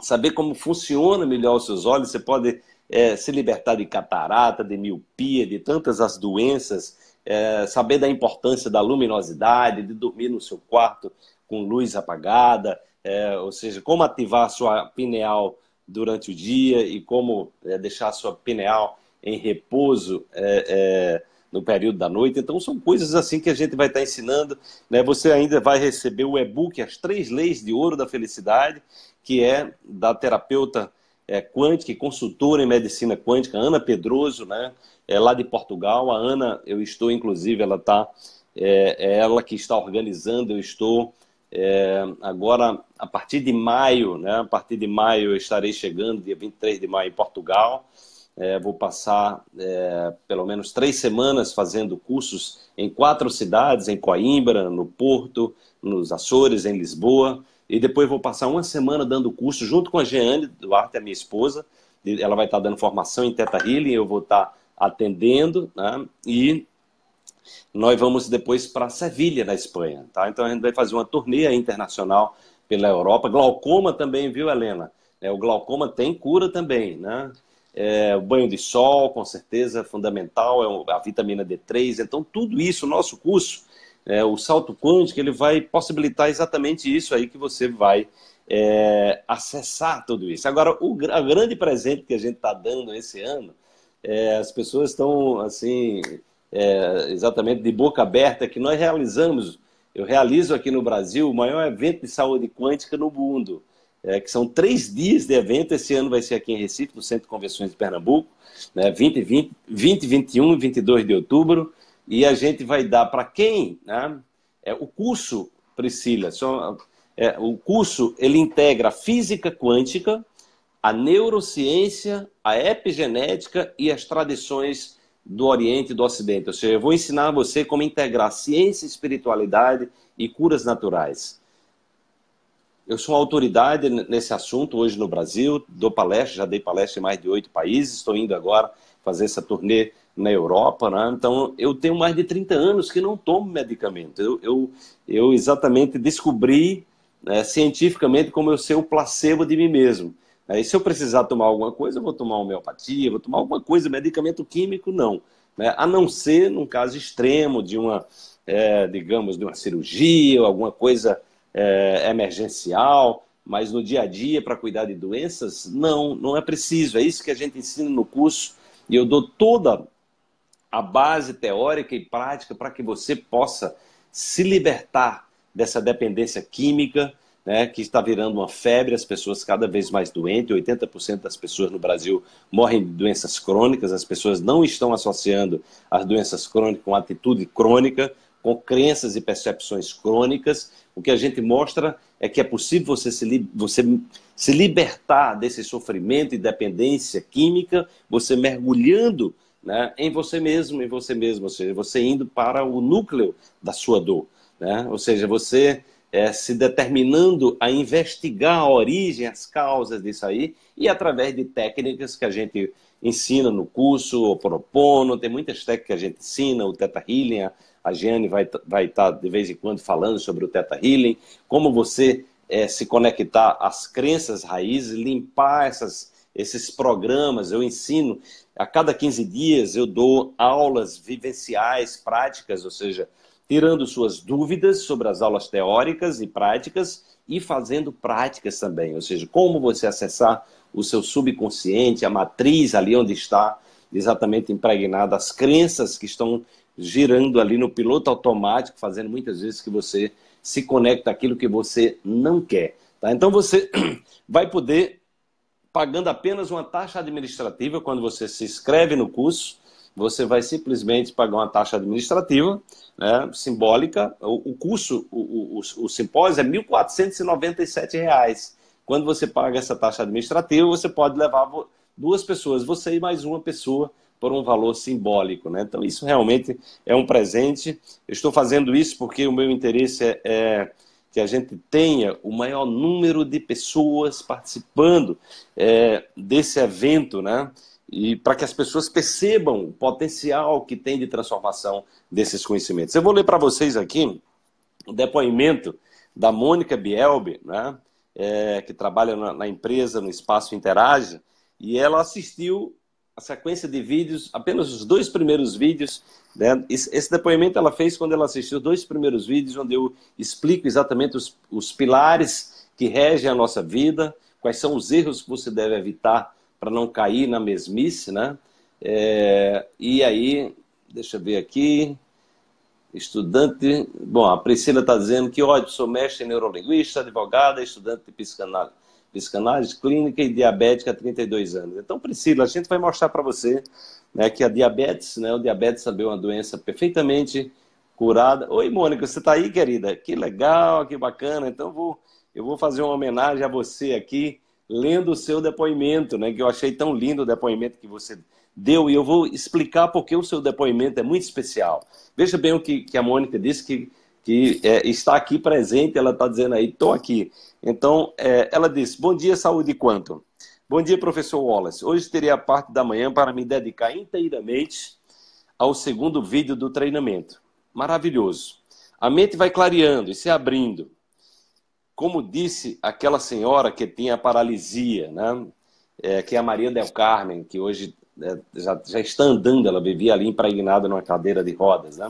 saber como funciona melhor os seus olhos, você pode é, se libertar de catarata, de miopia, de tantas as doenças é, saber da importância da luminosidade, de dormir no seu quarto com luz apagada, é, ou seja, como ativar a sua pineal durante o dia e como é, deixar a sua pineal em repouso é, é, no período da noite. Então, são coisas assim que a gente vai estar tá ensinando. Né? Você ainda vai receber o e-book As Três Leis de Ouro da Felicidade, que é da terapeuta é, quântica e consultora em medicina quântica, Ana Pedroso, né? É lá de Portugal. A Ana, eu estou, inclusive, ela está, é, é ela que está organizando, eu estou é, agora, a partir de maio, né? A partir de maio eu estarei chegando, dia 23 de maio, em Portugal. É, vou passar é, pelo menos três semanas fazendo cursos em quatro cidades, em Coimbra, no Porto, nos Açores, em Lisboa e depois vou passar uma semana dando curso junto com a Jeane Duarte, a minha esposa. Ela vai estar dando formação em Teta Healing, eu vou estar atendendo, né? E nós vamos depois para Sevilha, na Espanha, tá? Então a gente vai fazer uma turnê internacional pela Europa. Glaucoma também, viu, Helena? É, o glaucoma tem cura também, né? É, o banho de sol, com certeza, é fundamental, é a vitamina D3. Então, tudo isso, o nosso curso, é, o salto quântico ele vai possibilitar exatamente isso aí que você vai é, acessar tudo isso. Agora, o grande presente que a gente está dando esse ano, é, as pessoas estão assim é, exatamente de boca aberta que nós realizamos. Eu realizo aqui no Brasil o maior evento de saúde quântica no mundo. É, que são três dias de evento. Esse ano vai ser aqui em Recife, no Centro de Convenções de Pernambuco, né, 20, 20, 20, 21 e 22 de outubro. E a gente vai dar para quem, né? É, o curso, Priscila, só, é, o curso ele integra física quântica, a neurociência, a epigenética e as tradições do Oriente e do Ocidente. Ou seja, eu vou ensinar você como integrar ciência, espiritualidade e curas naturais. Eu sou uma autoridade nesse assunto hoje no Brasil, dou palestra, já dei palestra em mais de oito países, estou indo agora fazer essa turnê na Europa, né? então eu tenho mais de 30 anos que não tomo medicamento. Eu, eu, eu exatamente descobri né, cientificamente como eu sou o placebo de mim mesmo. Aí, se eu precisar tomar alguma coisa, eu vou tomar homeopatia, vou tomar alguma coisa, medicamento químico, não. Né? A não ser num caso extremo de uma, é, digamos, de uma cirurgia ou alguma coisa é, emergencial, mas no dia a dia, para cuidar de doenças, não, não é preciso. É isso que a gente ensina no curso e eu dou toda a base teórica e prática para que você possa se libertar dessa dependência química, né, que está virando uma febre, as pessoas cada vez mais doentes, 80% das pessoas no Brasil morrem de doenças crônicas, as pessoas não estão associando as doenças crônicas com atitude crônica, com crenças e percepções crônicas. O que a gente mostra é que é possível você se, você se libertar desse sofrimento e dependência química, você mergulhando né, em você mesmo, em você mesmo, ou seja, você indo para o núcleo da sua dor, né? ou seja, você é, se determinando a investigar a origem, as causas disso aí, e através de técnicas que a gente ensina no curso, o propono, tem muitas técnicas que a gente ensina, o Teta Healing, a, a vai estar vai tá de vez em quando falando sobre o Teta Healing, como você é, se conectar às crenças raízes, limpar essas, esses programas, eu ensino a cada 15 dias eu dou aulas vivenciais, práticas, ou seja, tirando suas dúvidas sobre as aulas teóricas e práticas e fazendo práticas também, ou seja, como você acessar o seu subconsciente, a matriz ali onde está exatamente impregnada as crenças que estão girando ali no piloto automático, fazendo muitas vezes que você se conecta àquilo que você não quer. Tá? Então você [clears throat] vai poder pagando apenas uma taxa administrativa. Quando você se inscreve no curso, você vai simplesmente pagar uma taxa administrativa né, simbólica. O, curso, o, o, o simpósio é R$ 1.497. Quando você paga essa taxa administrativa, você pode levar duas pessoas, você e mais uma pessoa, por um valor simbólico. Né? Então, isso realmente é um presente. Eu estou fazendo isso porque o meu interesse é, é que a gente tenha o maior número de pessoas participando é, desse evento, né? E para que as pessoas percebam o potencial que tem de transformação desses conhecimentos. Eu vou ler para vocês aqui o depoimento da Mônica Bielbe, né? É, que trabalha na, na empresa, no Espaço Interage, e ela assistiu a sequência de vídeos, apenas os dois primeiros vídeos. Né? Esse depoimento ela fez quando ela assistiu os dois primeiros vídeos, onde eu explico exatamente os, os pilares que regem a nossa vida, quais são os erros que você deve evitar para não cair na mesmice, né? É, e aí, deixa eu ver aqui. Estudante. Bom, a Priscila está dizendo que ótimo, sou mestre em neurolinguista, advogada, estudante de psicanálise psicanálise clínica e diabética há 32 anos. Então, Priscila, a gente vai mostrar para você né, que a diabetes, né, o diabetes sabe, é uma doença perfeitamente curada. Oi, Mônica, você está aí, querida? Que legal, que bacana. Então, vou, eu vou fazer uma homenagem a você aqui, lendo o seu depoimento, né, que eu achei tão lindo o depoimento que você deu, e eu vou explicar porque o seu depoimento é muito especial. Veja bem o que, que a Mônica disse, que que é, está aqui presente, ela está dizendo aí, estou aqui. Então, é, ela disse, bom dia, saúde quanto? Bom dia, professor Wallace. Hoje teria a parte da manhã para me dedicar inteiramente ao segundo vídeo do treinamento. Maravilhoso. A mente vai clareando e se abrindo. Como disse aquela senhora que tinha paralisia, né? É, que é a Maria Del Carmen, que hoje é, já, já está andando, ela vivia ali impregnada numa cadeira de rodas. Né?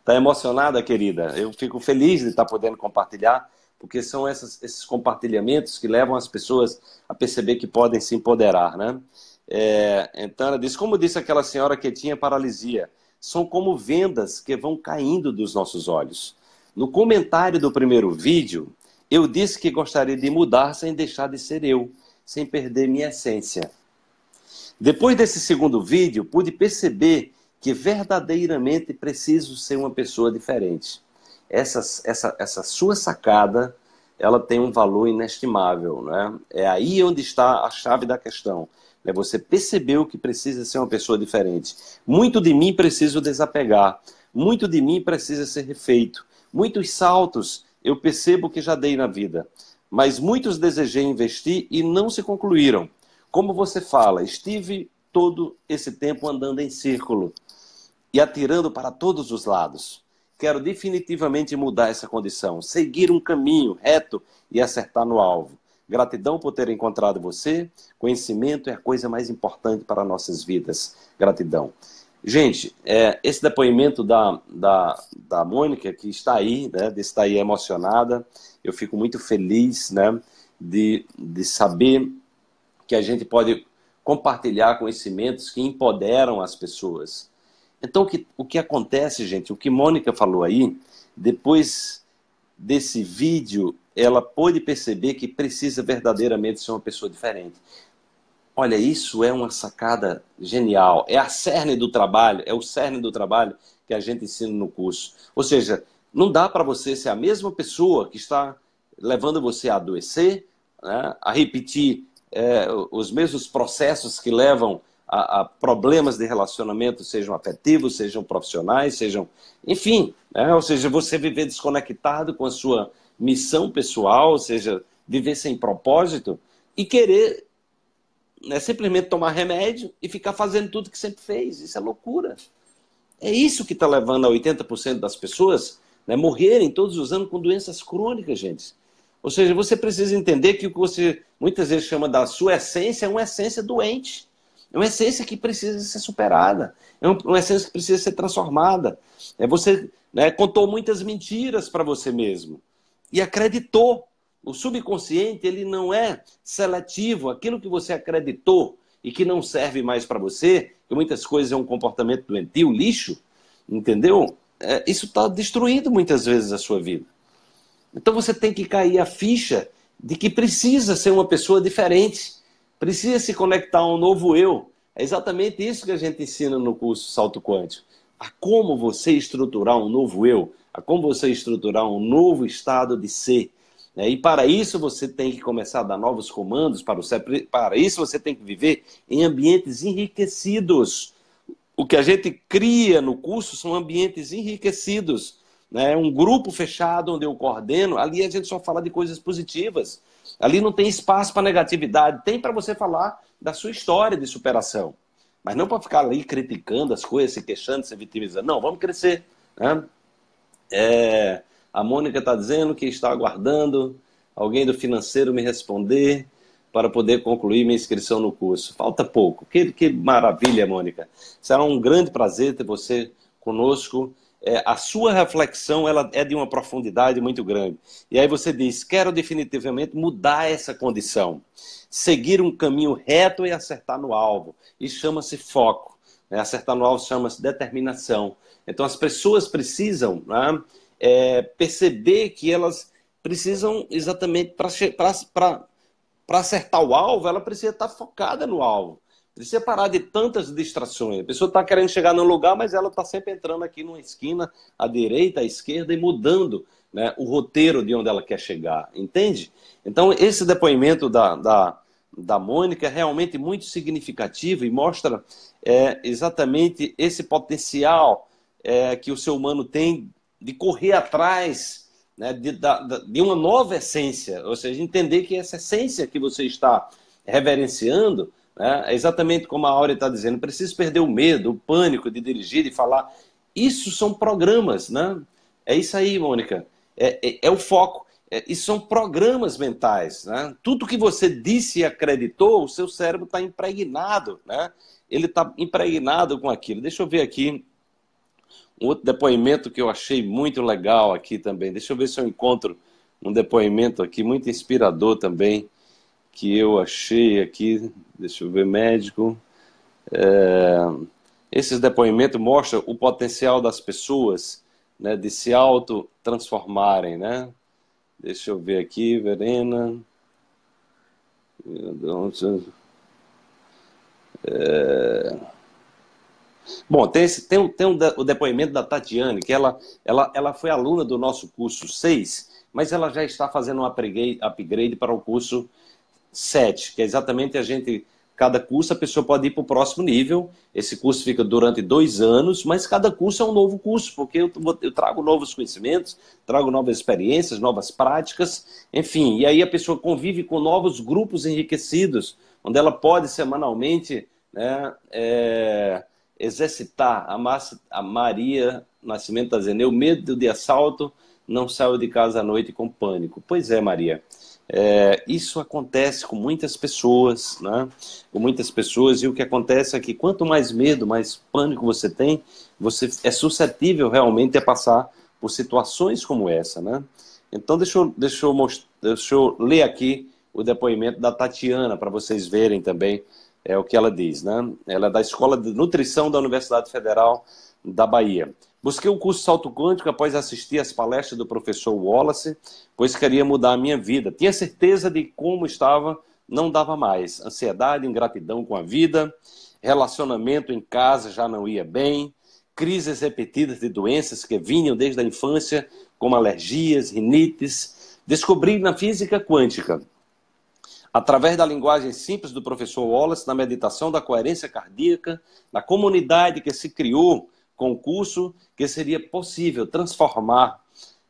Está emocionada, querida? Eu fico feliz de estar tá podendo compartilhar, porque são essas, esses compartilhamentos que levam as pessoas a perceber que podem se empoderar, né? É, então, ela diz, como disse aquela senhora que tinha paralisia, são como vendas que vão caindo dos nossos olhos. No comentário do primeiro vídeo, eu disse que gostaria de mudar sem deixar de ser eu, sem perder minha essência. Depois desse segundo vídeo, pude perceber que verdadeiramente preciso ser uma pessoa diferente. Essa, essa, essa sua sacada, ela tem um valor inestimável, né? É aí onde está a chave da questão. É Você percebeu que precisa ser uma pessoa diferente. Muito de mim preciso desapegar. Muito de mim precisa ser refeito. Muitos saltos eu percebo que já dei na vida, mas muitos desejei investir e não se concluíram. Como você fala, estive todo esse tempo andando em círculo e atirando para todos os lados. Quero definitivamente mudar essa condição, seguir um caminho reto e acertar no alvo. Gratidão por ter encontrado você. Conhecimento é a coisa mais importante para nossas vidas. Gratidão. Gente, é, esse depoimento da, da, da Mônica, que está aí, né, de estar aí emocionada, eu fico muito feliz né, de, de saber que a gente pode compartilhar conhecimentos que empoderam as pessoas então, o que, o que acontece, gente, o que Mônica falou aí, depois desse vídeo, ela pôde perceber que precisa verdadeiramente ser uma pessoa diferente. Olha, isso é uma sacada genial. É a cerne do trabalho, é o cerne do trabalho que a gente ensina no curso. Ou seja, não dá para você ser a mesma pessoa que está levando você a adoecer, né, a repetir é, os mesmos processos que levam a, a problemas de relacionamento, sejam afetivos, sejam profissionais, sejam. Enfim, né? ou seja, você viver desconectado com a sua missão pessoal, ou seja, viver sem propósito e querer né, simplesmente tomar remédio e ficar fazendo tudo que sempre fez. Isso é loucura. É isso que está levando a 80% das pessoas né, morrerem todos os anos com doenças crônicas, gente. Ou seja, você precisa entender que o que você muitas vezes chama da sua essência é uma essência doente. É uma essência que precisa ser superada. É uma essência que precisa ser transformada. É você né, contou muitas mentiras para você mesmo e acreditou. O subconsciente ele não é seletivo. Aquilo que você acreditou e que não serve mais para você, que muitas coisas é um comportamento doentio, lixo, entendeu? É, isso está destruindo muitas vezes a sua vida. Então você tem que cair a ficha de que precisa ser uma pessoa diferente Precisa se conectar a um novo eu. É exatamente isso que a gente ensina no curso Salto Quântico. A como você estruturar um novo eu, a como você estruturar um novo estado de ser. Né? E para isso você tem que começar a dar novos comandos, para, o... para isso você tem que viver em ambientes enriquecidos. O que a gente cria no curso são ambientes enriquecidos. É Um grupo fechado onde eu coordeno, ali a gente só fala de coisas positivas. Ali não tem espaço para negatividade, tem para você falar da sua história de superação. Mas não para ficar ali criticando as coisas, se queixando, se vitimizando. Não, vamos crescer. Né? É, a Mônica está dizendo que está aguardando alguém do financeiro me responder para poder concluir minha inscrição no curso. Falta pouco. Que, que maravilha, Mônica. Será um grande prazer ter você conosco é, a sua reflexão ela é de uma profundidade muito grande. E aí você diz: quero definitivamente mudar essa condição, seguir um caminho reto e acertar no alvo. E chama-se foco. Né? Acertar no alvo chama-se determinação. Então as pessoas precisam né, é, perceber que elas precisam exatamente para acertar o alvo, ela precisa estar focada no alvo de separar de tantas distrações. A pessoa está querendo chegar num lugar, mas ela está sempre entrando aqui numa esquina, à direita, à esquerda e mudando né, o roteiro de onde ela quer chegar, entende? Então, esse depoimento da, da, da Mônica é realmente muito significativo e mostra é, exatamente esse potencial é, que o ser humano tem de correr atrás né, de, da, de uma nova essência, ou seja, entender que essa essência que você está reverenciando né? É exatamente como a Áurea está dizendo, preciso perder o medo, o pânico de dirigir, de falar. Isso são programas, né? É isso aí, Mônica. É, é, é o foco. É, isso são programas mentais. Né? Tudo que você disse e acreditou, o seu cérebro está impregnado. Né? Ele está impregnado com aquilo. Deixa eu ver aqui um outro depoimento que eu achei muito legal aqui também. Deixa eu ver se eu encontro um depoimento aqui muito inspirador também que eu achei aqui, deixa eu ver, médico. É, esses depoimentos mostram o potencial das pessoas né, de se auto-transformarem, né? Deixa eu ver aqui, Verena. É... Bom, tem, esse, tem, um, tem um o depoimento da Tatiane, que ela, ela, ela foi aluna do nosso curso 6, mas ela já está fazendo um upgrade, upgrade para o curso 7, que é exatamente a gente, cada curso, a pessoa pode ir para o próximo nível. Esse curso fica durante dois anos, mas cada curso é um novo curso, porque eu, eu trago novos conhecimentos, trago novas experiências, novas práticas, enfim. E aí a pessoa convive com novos grupos enriquecidos, onde ela pode semanalmente né, é, exercitar a, massa, a Maria Nascimento tá da Zeneu, medo de assalto, não saiu de casa à noite com pânico. Pois é, Maria. É, isso acontece com muitas pessoas, né? Com muitas pessoas, e o que acontece é que quanto mais medo, mais pânico você tem, você é suscetível realmente a passar por situações como essa, né? Então, deixa eu, deixa eu, most... deixa eu ler aqui o depoimento da Tatiana para vocês verem também é o que ela diz, né? Ela é da Escola de Nutrição da Universidade Federal da Bahia. Busquei o um curso Salto Quântico após assistir às palestras do professor Wallace, pois queria mudar a minha vida. Tinha certeza de como estava, não dava mais. Ansiedade, ingratidão com a vida, relacionamento em casa já não ia bem, crises repetidas de doenças que vinham desde a infância, como alergias, rinites. Descobri na física quântica, através da linguagem simples do professor Wallace, na meditação da coerência cardíaca, na comunidade que se criou concurso, que seria possível transformar,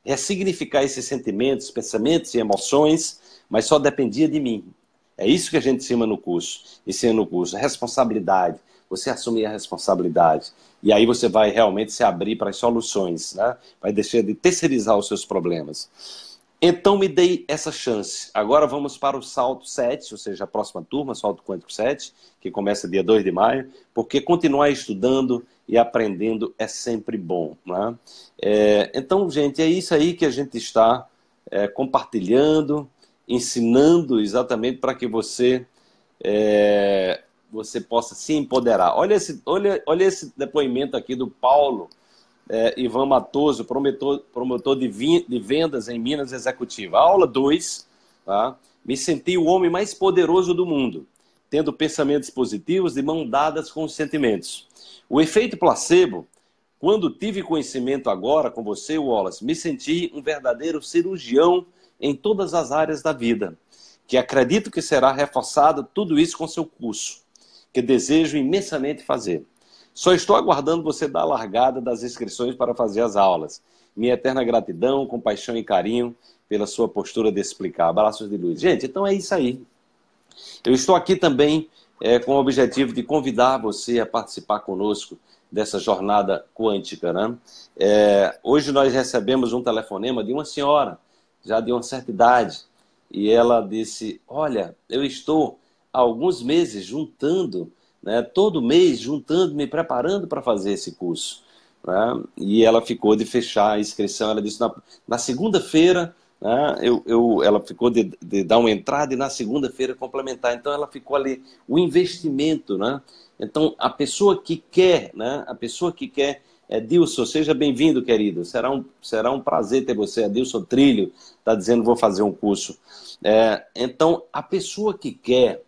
ressignificar esses sentimentos, pensamentos e emoções, mas só dependia de mim. É isso que a gente ensina no curso, ensina no curso, responsabilidade. Você assumir a responsabilidade. E aí você vai realmente se abrir para as soluções, né? Vai deixar de terceirizar os seus problemas. Então me dei essa chance. Agora vamos para o salto 7, ou seja, a próxima turma, salto quântico 7, que começa dia 2 de maio, porque continuar estudando e aprendendo é sempre bom. Né? É, então, gente, é isso aí que a gente está é, compartilhando, ensinando exatamente para que você é, você possa se empoderar. Olha esse, olha, olha esse depoimento aqui do Paulo é, Ivan Matoso, promotor, promotor de, vi, de, vendas em Minas Executiva. A aula 2, tá? me senti o homem mais poderoso do mundo, tendo pensamentos positivos e mão dadas com os sentimentos. O efeito placebo, quando tive conhecimento agora com você, Wallace, me senti um verdadeiro cirurgião em todas as áreas da vida, que acredito que será reforçado tudo isso com seu curso, que desejo imensamente fazer. Só estou aguardando você dar a largada das inscrições para fazer as aulas. Minha eterna gratidão, compaixão e carinho pela sua postura de explicar. Abraços de luz. Gente, então é isso aí. Eu estou aqui também é, com o objetivo de convidar você a participar conosco dessa jornada quântica. Né? É, hoje nós recebemos um telefonema de uma senhora, já de uma certa idade, e ela disse: Olha, eu estou há alguns meses juntando né, todo mês juntando, me preparando para fazer esse curso. Né? E ela ficou de fechar a inscrição. Ela disse: na, na segunda-feira, né, eu, eu, ela ficou de, de, dar uma entrada e na segunda-feira complementar. Então, ela ficou ali, o investimento. Né? Então, a pessoa que quer, né, a pessoa que quer. é Dilson, seja bem-vindo, querido. Será um, será um prazer ter você. Edilson é Trilho está dizendo: vou fazer um curso. É, então, a pessoa que quer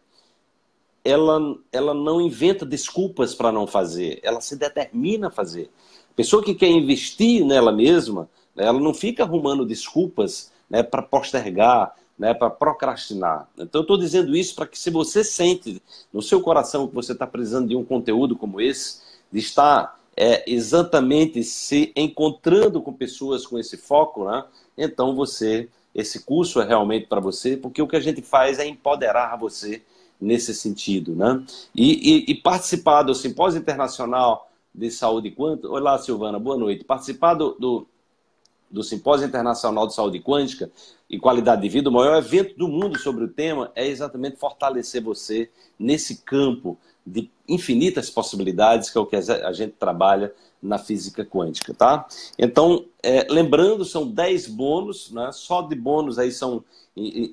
ela, ela não inventa desculpas para não fazer, ela se determina a fazer. pessoa que quer investir nela mesma, né, ela não fica arrumando desculpas né, para postergar, né, para procrastinar. Então, eu estou dizendo isso para que, se você sente no seu coração que você está precisando de um conteúdo como esse, de estar é, exatamente se encontrando com pessoas com esse foco, né, então você esse curso é realmente para você, porque o que a gente faz é empoderar você nesse sentido, né? E, e, e participar do Simpósio Internacional de Saúde Quântica... Olá, Silvana, boa noite. Participar do, do, do Simpósio Internacional de Saúde Quântica e Qualidade de Vida, o maior evento do mundo sobre o tema, é exatamente fortalecer você nesse campo de infinitas possibilidades, que é o que a gente trabalha na física quântica, tá? Então, é, lembrando, são 10 bônus, né? Só de bônus aí são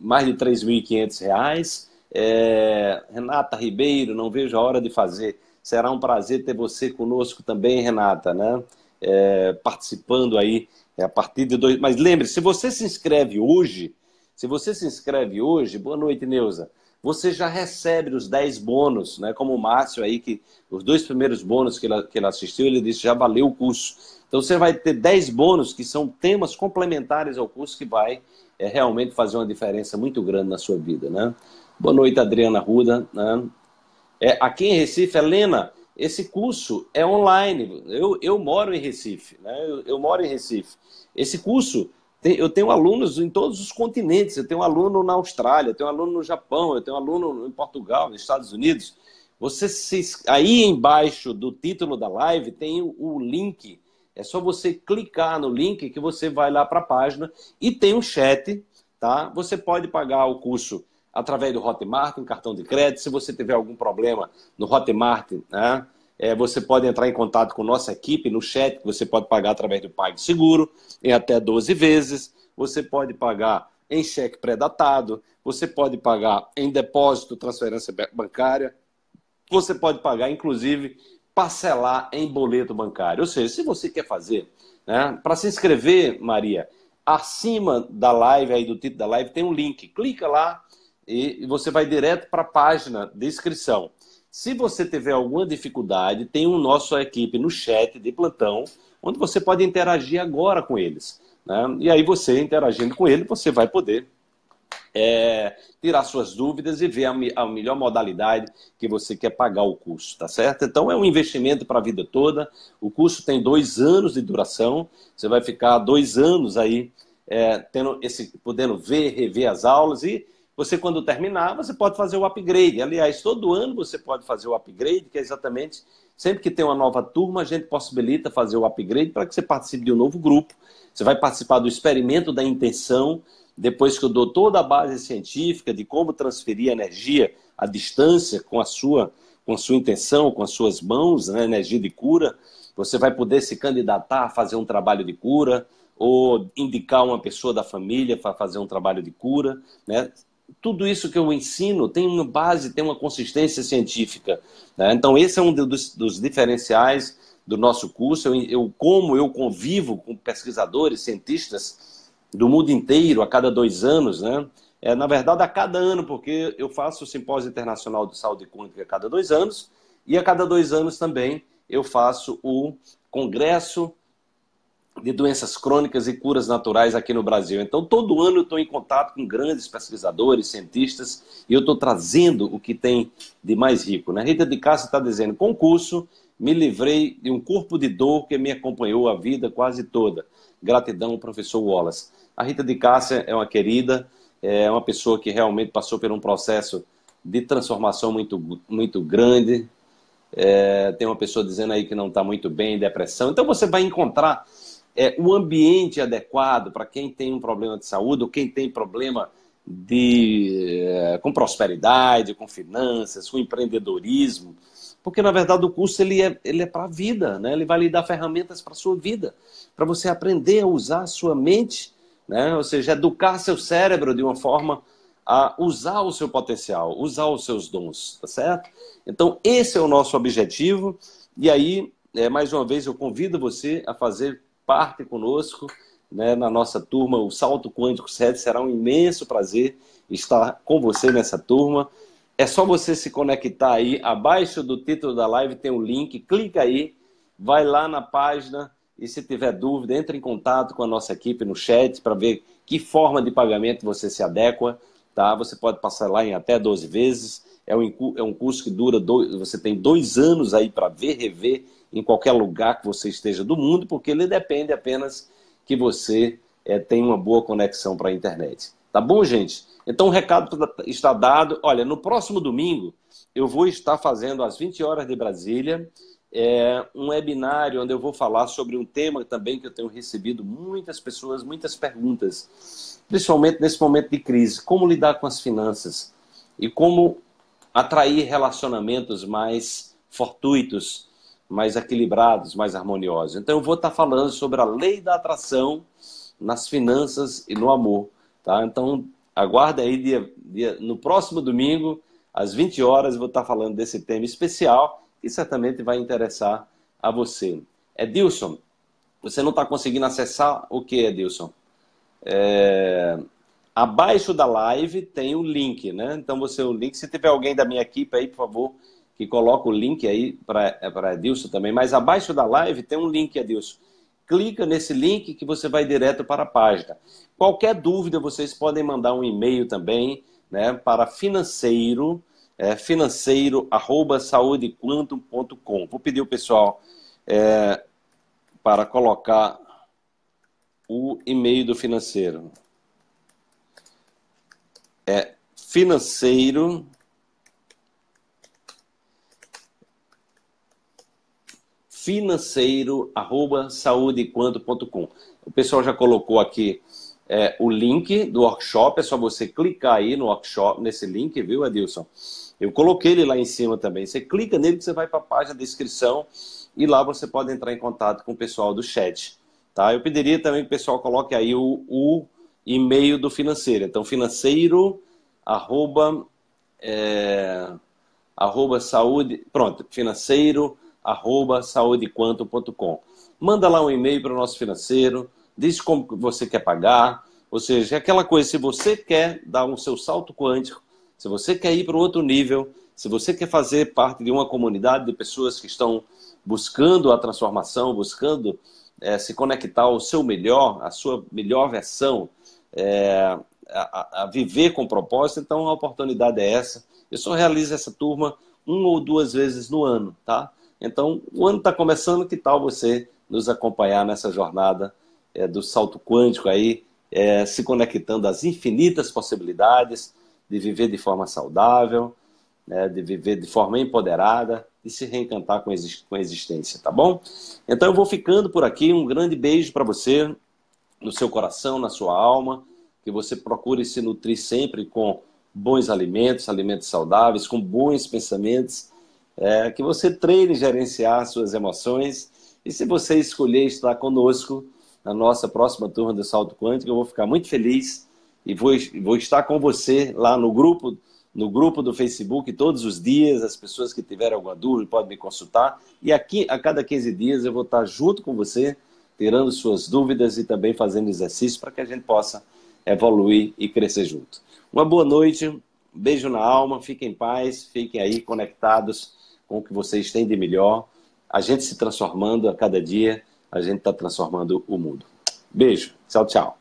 mais de 3.500 reais. É, Renata Ribeiro, não vejo a hora de fazer. Será um prazer ter você conosco também, Renata, né? É, participando aí é, a partir de dois. Mas lembre-se, se você se inscreve hoje, se você se inscreve hoje, boa noite, Neuza. Você já recebe os 10 bônus, né? Como o Márcio aí, que os dois primeiros bônus que ele, que ele assistiu, ele disse já valeu o curso. Então você vai ter 10 bônus que são temas complementares ao curso que vai é realmente fazer uma diferença muito grande na sua vida, né? Boa noite, Adriana Ruda. Né? É, aqui em Recife, Helena, esse curso é online. Eu, eu moro em Recife, né? Eu, eu moro em Recife. Esse curso, tem, eu tenho alunos em todos os continentes. Eu tenho aluno na Austrália, eu tenho aluno no Japão, eu tenho aluno em Portugal, nos Estados Unidos. Você se, aí embaixo do título da live tem o, o link é só você clicar no link que você vai lá para a página e tem um chat, tá? Você pode pagar o curso através do Hotmart, um cartão de crédito. Se você tiver algum problema no Hotmart, né? É, você pode entrar em contato com nossa equipe no chat, que você pode pagar através do PagSeguro em até 12 vezes. Você pode pagar em cheque pré-datado, você pode pagar em depósito, transferência bancária, você pode pagar, inclusive, parcelar em boleto bancário. Ou seja, se você quer fazer, né, para se inscrever, Maria, acima da live, aí do título da live, tem um link. Clica lá e você vai direto para a página de inscrição. Se você tiver alguma dificuldade, tem o um nosso equipe no chat de plantão, onde você pode interagir agora com eles. Né? E aí você interagindo com ele, você vai poder é, tirar suas dúvidas e ver a, a, melhor modalidade que você quer pagar o curso, tá certo? Então é um investimento para a vida toda. O curso tem dois anos de duração. Você vai ficar dois anos aí é, tendo esse, podendo ver, rever as aulas e você quando terminar você pode fazer o upgrade. Aliás, todo ano você pode fazer o upgrade, que é exatamente sempre que tem uma nova turma a gente possibilita fazer o upgrade para que você participe de um novo grupo. Você vai participar do experimento da intenção depois que eu dou toda a base científica de como transferir energia à distância com a sua com a sua intenção, com as suas mãos, né, energia de cura, você vai poder se candidatar a fazer um trabalho de cura ou indicar uma pessoa da família para fazer um trabalho de cura, né? Tudo isso que eu ensino tem uma base, tem uma consistência científica. Né? Então, esse é um dos, dos diferenciais do nosso curso. Eu, eu, como eu convivo com pesquisadores, cientistas do mundo inteiro a cada dois anos, né? É, na verdade, a cada ano, porque eu faço o Simpósio Internacional de Saúde Pública a cada dois anos, e a cada dois anos também eu faço o Congresso de Doenças Crônicas e Curas Naturais aqui no Brasil. Então, todo ano eu estou em contato com grandes pesquisadores, cientistas, e eu estou trazendo o que tem de mais rico. Né? Rita de Castro está dizendo: concurso, me livrei de um corpo de dor que me acompanhou a vida quase toda. Gratidão, professor Wallace. A Rita de Cássia é uma querida, é uma pessoa que realmente passou por um processo de transformação muito, muito grande. É, tem uma pessoa dizendo aí que não está muito bem, depressão. Então você vai encontrar é, o ambiente adequado para quem tem um problema de saúde ou quem tem problema de, é, com prosperidade, com finanças, com empreendedorismo. Porque, na verdade, o curso ele é, ele é para a vida, né? ele vai lhe dar ferramentas para a sua vida, para você aprender a usar a sua mente né? Ou seja, educar seu cérebro de uma forma a usar o seu potencial, usar os seus dons, tá certo? Então, esse é o nosso objetivo. E aí, é, mais uma vez, eu convido você a fazer parte conosco né, na nossa turma. O Salto Quântico 7 será um imenso prazer estar com você nessa turma. É só você se conectar aí. Abaixo do título da live tem um link. Clica aí, vai lá na página e se tiver dúvida, entre em contato com a nossa equipe no chat para ver que forma de pagamento você se adequa. Tá? Você pode passar lá em até 12 vezes. É um, é um curso que dura dois, você tem dois anos aí para ver, rever em qualquer lugar que você esteja do mundo, porque ele depende apenas que você é, tenha uma boa conexão para a internet. Tá bom, gente? Então o recado tá, está dado. Olha, no próximo domingo eu vou estar fazendo às 20 horas de Brasília é um webinário onde eu vou falar sobre um tema também que eu tenho recebido muitas pessoas, muitas perguntas, principalmente nesse momento de crise, como lidar com as finanças e como atrair relacionamentos mais fortuitos, mais equilibrados, mais harmoniosos. Então eu vou estar falando sobre a lei da atração nas finanças e no amor, tá? Então aguarda aí dia, dia, no próximo domingo às 20 horas eu vou estar falando desse tema especial que certamente vai interessar a você. Edilson, você não está conseguindo acessar o que, Edilson? É... Abaixo da live tem o link, né? Então você o link. Se tiver alguém da minha equipe aí, por favor, que coloca o link aí para Edilson também. Mas abaixo da live tem um link, Edilson. Clica nesse link que você vai direto para a página. Qualquer dúvida, vocês podem mandar um e-mail também né, para financeiro é, financeiro arroba saudequantum.com. Vou pedir o pessoal é, para colocar o e-mail do financeiro. É financeiro financeiro arroba saudequanto.com. O pessoal já colocou aqui é, o link do workshop, é só você clicar aí no workshop, nesse link, viu, Adilson? Eu coloquei ele lá em cima também. Você clica nele que você vai para a página da descrição e lá você pode entrar em contato com o pessoal do chat. Tá? Eu pediria também que o pessoal coloque aí o, o e-mail do financeiro. Então, financeiro arroba, é, arroba saúde, pronto, financeiro arroba Manda lá um e-mail para o nosso financeiro, diz como você quer pagar, ou seja, aquela coisa, se você quer dar um seu salto quântico, se você quer ir para um outro nível, se você quer fazer parte de uma comunidade de pessoas que estão buscando a transformação, buscando é, se conectar ao seu melhor, à sua melhor versão, é, a, a, viver com propósito, então a oportunidade é essa. Eu só realizo essa turma uma ou duas vezes no ano, tá? Então, o ano está começando, que tal você nos acompanhar nessa jornada é, do salto quântico aí, se conectando às infinitas possibilidades, de viver de forma saudável, né, de viver de forma empoderada e se reencantar com, com a existência, tá bom? Então eu vou ficando por aqui. Um grande beijo para você, no seu coração, na sua alma. Que você procure se nutrir sempre com bons alimentos, alimentos saudáveis, com bons pensamentos. É, que você treine gerenciar suas emoções. E se você escolher estar conosco na nossa próxima turma do Salto Quântico, eu vou ficar muito feliz e vou, vou estar com você lá no grupo no grupo do Facebook todos os dias. As pessoas que tiverem alguma dúvida podem me consultar. E aqui, a cada 15 dias, eu vou estar junto com você, tirando suas dúvidas e também fazendo exercícios para que a gente possa evoluir e crescer junto. Uma boa noite, um beijo na alma, fiquem em paz, fiquem aí conectados com o que vocês têm de melhor. A gente se transformando a cada dia, a gente está transformando o mundo. Beijo, tchau, tchau.